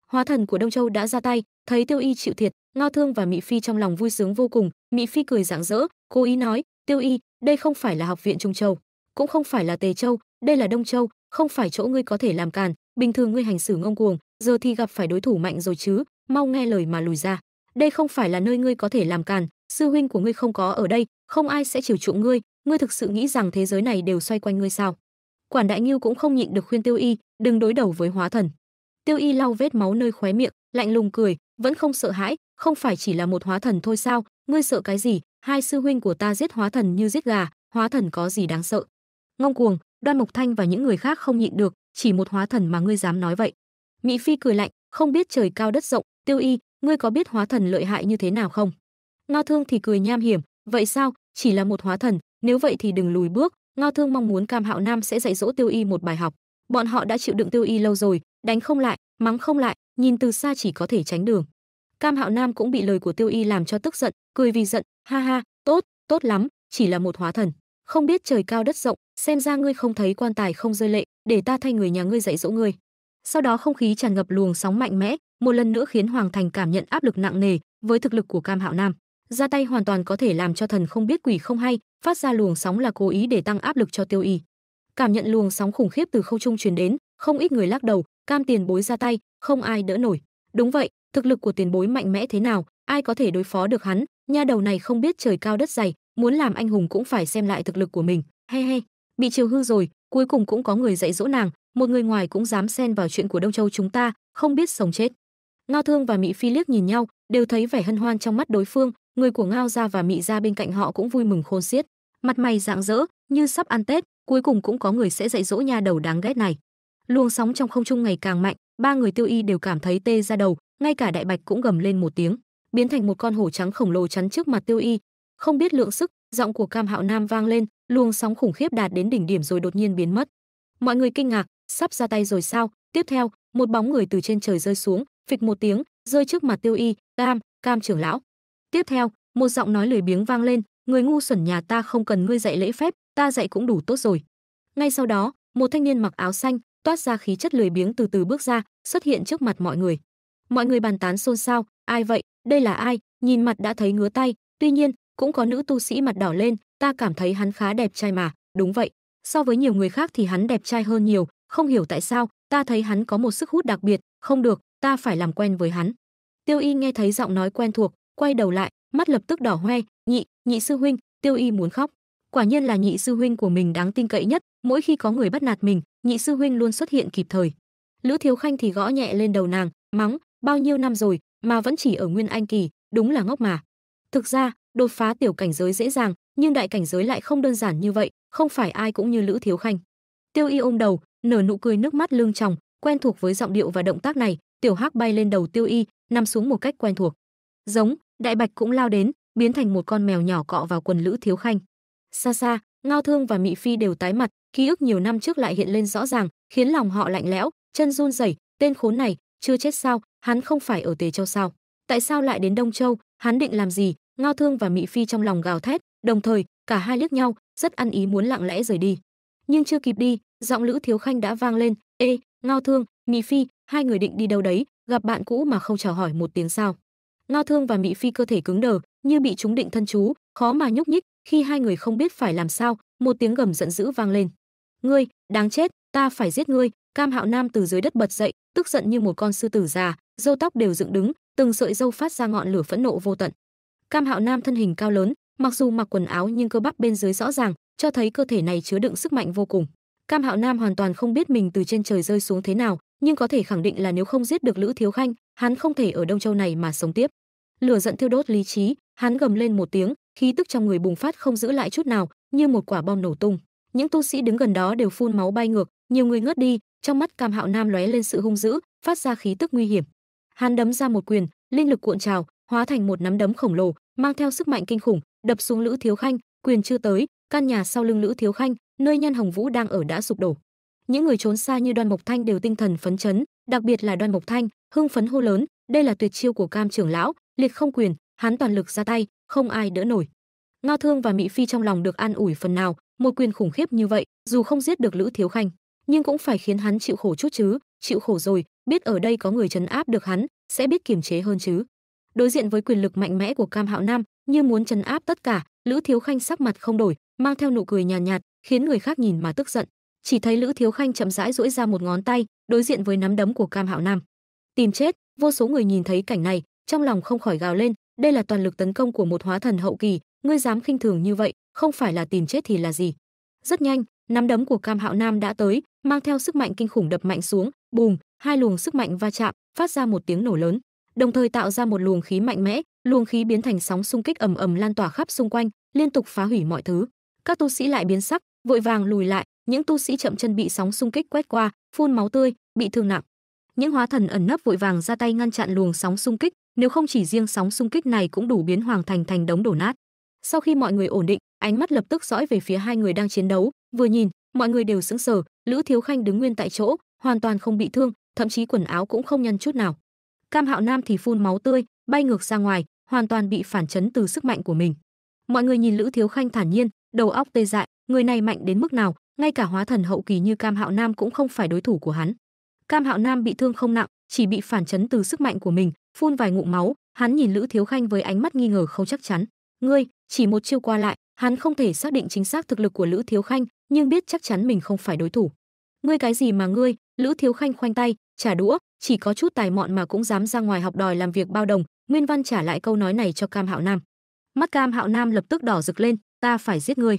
A: hóa thần của đông châu đã ra tay thấy tiêu y chịu thiệt ngao thương và mỹ phi trong lòng vui sướng vô cùng mỹ phi cười rạng rỡ cố ý nói tiêu y đây không phải là học viện trung châu cũng không phải là tề châu đây là đông châu không phải chỗ ngươi có thể làm càn bình thường ngươi hành xử ngông cuồng giờ thì gặp phải đối thủ mạnh rồi chứ mau nghe lời mà lùi ra đây không phải là nơi ngươi có thể làm càn sư huynh của ngươi không có ở đây không ai sẽ chiều chuộng ngươi ngươi thực sự nghĩ rằng thế giới này đều xoay quanh ngươi sao quản đại Ngưu cũng không nhịn được khuyên tiêu y đừng đối đầu với hóa thần tiêu y lau vết máu nơi khóe miệng lạnh lùng cười vẫn không sợ hãi không phải chỉ là một hóa thần thôi sao ngươi sợ cái gì hai sư huynh của ta giết hóa thần như giết gà hóa thần có gì đáng sợ ngông cuồng đoan mộc thanh và những người khác không nhịn được chỉ một hóa thần mà ngươi dám nói vậy mỹ phi cười lạnh không biết trời cao đất rộng tiêu y ngươi có biết hóa thần lợi hại như thế nào không ngao thương thì cười nham hiểm vậy sao chỉ là một hóa thần nếu vậy thì đừng lùi bước ngao thương mong muốn cam hạo nam sẽ dạy dỗ tiêu y một bài học bọn họ đã chịu đựng tiêu y lâu rồi đánh không lại mắng không lại nhìn từ xa chỉ có thể tránh đường cam hạo nam cũng bị lời của tiêu y làm cho tức giận cười vì giận ha ha tốt tốt lắm chỉ là một hóa thần không biết trời cao đất rộng xem ra ngươi không thấy quan tài không rơi lệ để ta thay người nhà ngươi dạy dỗ ngươi sau đó không khí tràn ngập luồng sóng mạnh mẽ một lần nữa khiến hoàng thành cảm nhận áp lực nặng nề với thực lực của cam hạo nam ra tay hoàn toàn có thể làm cho thần không biết quỷ không hay phát ra luồng sóng là cố ý để tăng áp lực cho tiêu y cảm nhận luồng sóng khủng khiếp từ khâu trung truyền đến không ít người lắc đầu cam tiền bối ra tay không ai đỡ nổi đúng vậy thực lực của tiền bối mạnh mẽ thế nào ai có thể đối phó được hắn nha đầu này không biết trời cao đất dày muốn làm anh hùng cũng phải xem lại thực lực của mình he he bị chiều hư rồi cuối cùng cũng có người dạy dỗ nàng một người ngoài cũng dám xen vào chuyện của đông châu chúng ta không biết sống chết ngao thương và mỹ phi liếc nhìn nhau đều thấy vẻ hân hoan trong mắt đối phương người của ngao gia và mị gia bên cạnh họ cũng vui mừng khôn xiết mặt mày rạng rỡ như sắp ăn tết cuối cùng cũng có người sẽ dạy dỗ nha đầu đáng ghét này luồng sóng trong không trung ngày càng mạnh ba người tiêu y đều cảm thấy tê ra đầu ngay cả đại bạch cũng gầm lên một tiếng biến thành một con hổ trắng khổng lồ chắn trước mặt tiêu y không biết lượng sức giọng của cam hạo nam vang lên luồng sóng khủng khiếp đạt đến đỉnh điểm rồi đột nhiên biến mất mọi người kinh ngạc sắp ra tay rồi sao tiếp theo một bóng người từ trên trời rơi xuống phịch một tiếng rơi trước mặt tiêu y cam cam trưởng lão Tiếp theo, một giọng nói lười biếng vang lên, người ngu xuẩn nhà ta không cần ngươi dạy lễ phép, ta dạy cũng đủ tốt rồi. Ngay sau đó, một thanh niên mặc áo xanh, toát ra khí chất lười biếng từ từ bước ra, xuất hiện trước mặt mọi người. Mọi người bàn tán xôn xao, ai vậy, đây là ai, nhìn mặt đã thấy ngứa tay, tuy nhiên, cũng có nữ tu sĩ mặt đỏ lên, ta cảm thấy hắn khá đẹp trai mà, đúng vậy, so với nhiều người khác thì hắn đẹp trai hơn nhiều, không hiểu tại sao, ta thấy hắn có một sức hút đặc biệt, không được, ta phải làm quen với hắn. Tiêu Y nghe thấy giọng nói quen thuộc, quay đầu lại, mắt lập tức đỏ hoe, "Nhị, nhị sư huynh, Tiêu Y muốn khóc." Quả nhiên là nhị sư huynh của mình đáng tin cậy nhất, mỗi khi có người bắt nạt mình, nhị sư huynh luôn xuất hiện kịp thời. Lữ Thiếu Khanh thì gõ nhẹ lên đầu nàng, mắng, "Bao nhiêu năm rồi mà vẫn chỉ ở nguyên anh kỳ, đúng là ngốc mà." Thực ra, đột phá tiểu cảnh giới dễ dàng, nhưng đại cảnh giới lại không đơn giản như vậy, không phải ai cũng như Lữ Thiếu Khanh. Tiêu Y ôm đầu, nở nụ cười nước mắt lưng tròng, quen thuộc với giọng điệu và động tác này, tiểu hắc bay lên đầu Tiêu Y, nằm xuống một cách quen thuộc. "Giống, đại bạch cũng lao đến biến thành một con mèo nhỏ cọ vào quần lữ thiếu khanh xa xa ngao thương và mị phi đều tái mặt ký ức nhiều năm trước lại hiện lên rõ ràng khiến lòng họ lạnh lẽo chân run rẩy tên khốn này chưa chết sao hắn không phải ở tề châu sao tại sao lại đến đông châu hắn định làm gì ngao thương và mị phi trong lòng gào thét đồng thời cả hai liếc nhau rất ăn ý muốn lặng lẽ rời đi nhưng chưa kịp đi giọng lữ thiếu khanh đã vang lên ê ngao thương mị phi hai người định đi đâu đấy gặp bạn cũ mà không chào hỏi một tiếng sao Ngao Thương và Mị Phi cơ thể cứng đờ, như bị trúng định thân chú, khó mà nhúc nhích, khi hai người không biết phải làm sao, một tiếng gầm giận dữ vang lên. "Ngươi, đáng chết, ta phải giết ngươi!" Cam Hạo Nam từ dưới đất bật dậy, tức giận như một con sư tử già, râu tóc đều dựng đứng, từng sợi râu phát ra ngọn lửa phẫn nộ vô tận. Cam Hạo Nam thân hình cao lớn, mặc dù mặc quần áo nhưng cơ bắp bên dưới rõ ràng, cho thấy cơ thể này chứa đựng sức mạnh vô cùng. Cam Hạo Nam hoàn toàn không biết mình từ trên trời rơi xuống thế nào, nhưng có thể khẳng định là nếu không giết được Lữ Thiếu Khanh, hắn không thể ở Đông Châu này mà sống tiếp lửa giận thiêu đốt lý trí hắn gầm lên một tiếng khí tức trong người bùng phát không giữ lại chút nào như một quả bom nổ tung những tu sĩ đứng gần đó đều phun máu bay ngược nhiều người ngất đi trong mắt cam hạo nam lóe lên sự hung dữ phát ra khí tức nguy hiểm hắn đấm ra một quyền linh lực cuộn trào hóa thành một nắm đấm khổng lồ mang theo sức mạnh kinh khủng đập xuống lữ thiếu khanh quyền chưa tới căn nhà sau lưng lữ thiếu khanh nơi nhân hồng vũ đang ở đã sụp đổ những người trốn xa như đoan mộc thanh đều tinh thần phấn chấn đặc biệt là đoan mộc thanh hưng phấn hô lớn đây là tuyệt chiêu của cam trưởng lão liệt không quyền hắn toàn lực ra tay không ai đỡ nổi ngao thương và mỹ phi trong lòng được an ủi phần nào một quyền khủng khiếp như vậy dù không giết được lữ thiếu khanh nhưng cũng phải khiến hắn chịu khổ chút chứ chịu khổ rồi biết ở đây có người chấn áp được hắn sẽ biết kiềm chế hơn chứ đối diện với quyền lực mạnh mẽ của cam hạo nam như muốn chấn áp tất cả lữ thiếu khanh sắc mặt không đổi mang theo nụ cười nhàn nhạt, nhạt khiến người khác nhìn mà tức giận chỉ thấy lữ thiếu khanh chậm rãi duỗi ra một ngón tay đối diện với nắm đấm của cam hạo nam tìm chết vô số người nhìn thấy cảnh này trong lòng không khỏi gào lên, đây là toàn lực tấn công của một hóa thần hậu kỳ, ngươi dám khinh thường như vậy, không phải là tìm chết thì là gì? Rất nhanh, nắm đấm của Cam Hạo Nam đã tới, mang theo sức mạnh kinh khủng đập mạnh xuống, bùm, hai luồng sức mạnh va chạm, phát ra một tiếng nổ lớn, đồng thời tạo ra một luồng khí mạnh mẽ, luồng khí biến thành sóng xung kích ầm ầm lan tỏa khắp xung quanh, liên tục phá hủy mọi thứ. Các tu sĩ lại biến sắc, vội vàng lùi lại, những tu sĩ chậm chân bị sóng xung kích quét qua, phun máu tươi, bị thương nặng. Những hóa thần ẩn nấp vội vàng ra tay ngăn chặn luồng sóng xung kích, nếu không chỉ riêng sóng xung kích này cũng đủ biến Hoàng Thành thành đống đổ nát. Sau khi mọi người ổn định, ánh mắt lập tức dõi về phía hai người đang chiến đấu, vừa nhìn, mọi người đều sững sờ, Lữ Thiếu Khanh đứng nguyên tại chỗ, hoàn toàn không bị thương, thậm chí quần áo cũng không nhăn chút nào. Cam Hạo Nam thì phun máu tươi, bay ngược ra ngoài, hoàn toàn bị phản chấn từ sức mạnh của mình. Mọi người nhìn Lữ Thiếu Khanh thản nhiên, đầu óc tê dại, người này mạnh đến mức nào, ngay cả hóa thần hậu kỳ như Cam Hạo Nam cũng không phải đối thủ của hắn. Cam Hạo Nam bị thương không nặng, chỉ bị phản chấn từ sức mạnh của mình, phun vài ngụm máu hắn nhìn lữ thiếu khanh với ánh mắt nghi ngờ không chắc chắn ngươi chỉ một chiêu qua lại hắn không thể xác định chính xác thực lực của lữ thiếu khanh nhưng biết chắc chắn mình không phải đối thủ ngươi cái gì mà ngươi lữ thiếu khanh khoanh tay trả đũa chỉ có chút tài mọn mà cũng dám ra ngoài học đòi làm việc bao đồng nguyên văn trả lại câu nói này cho cam hạo nam mắt cam hạo nam lập tức đỏ rực lên ta phải giết ngươi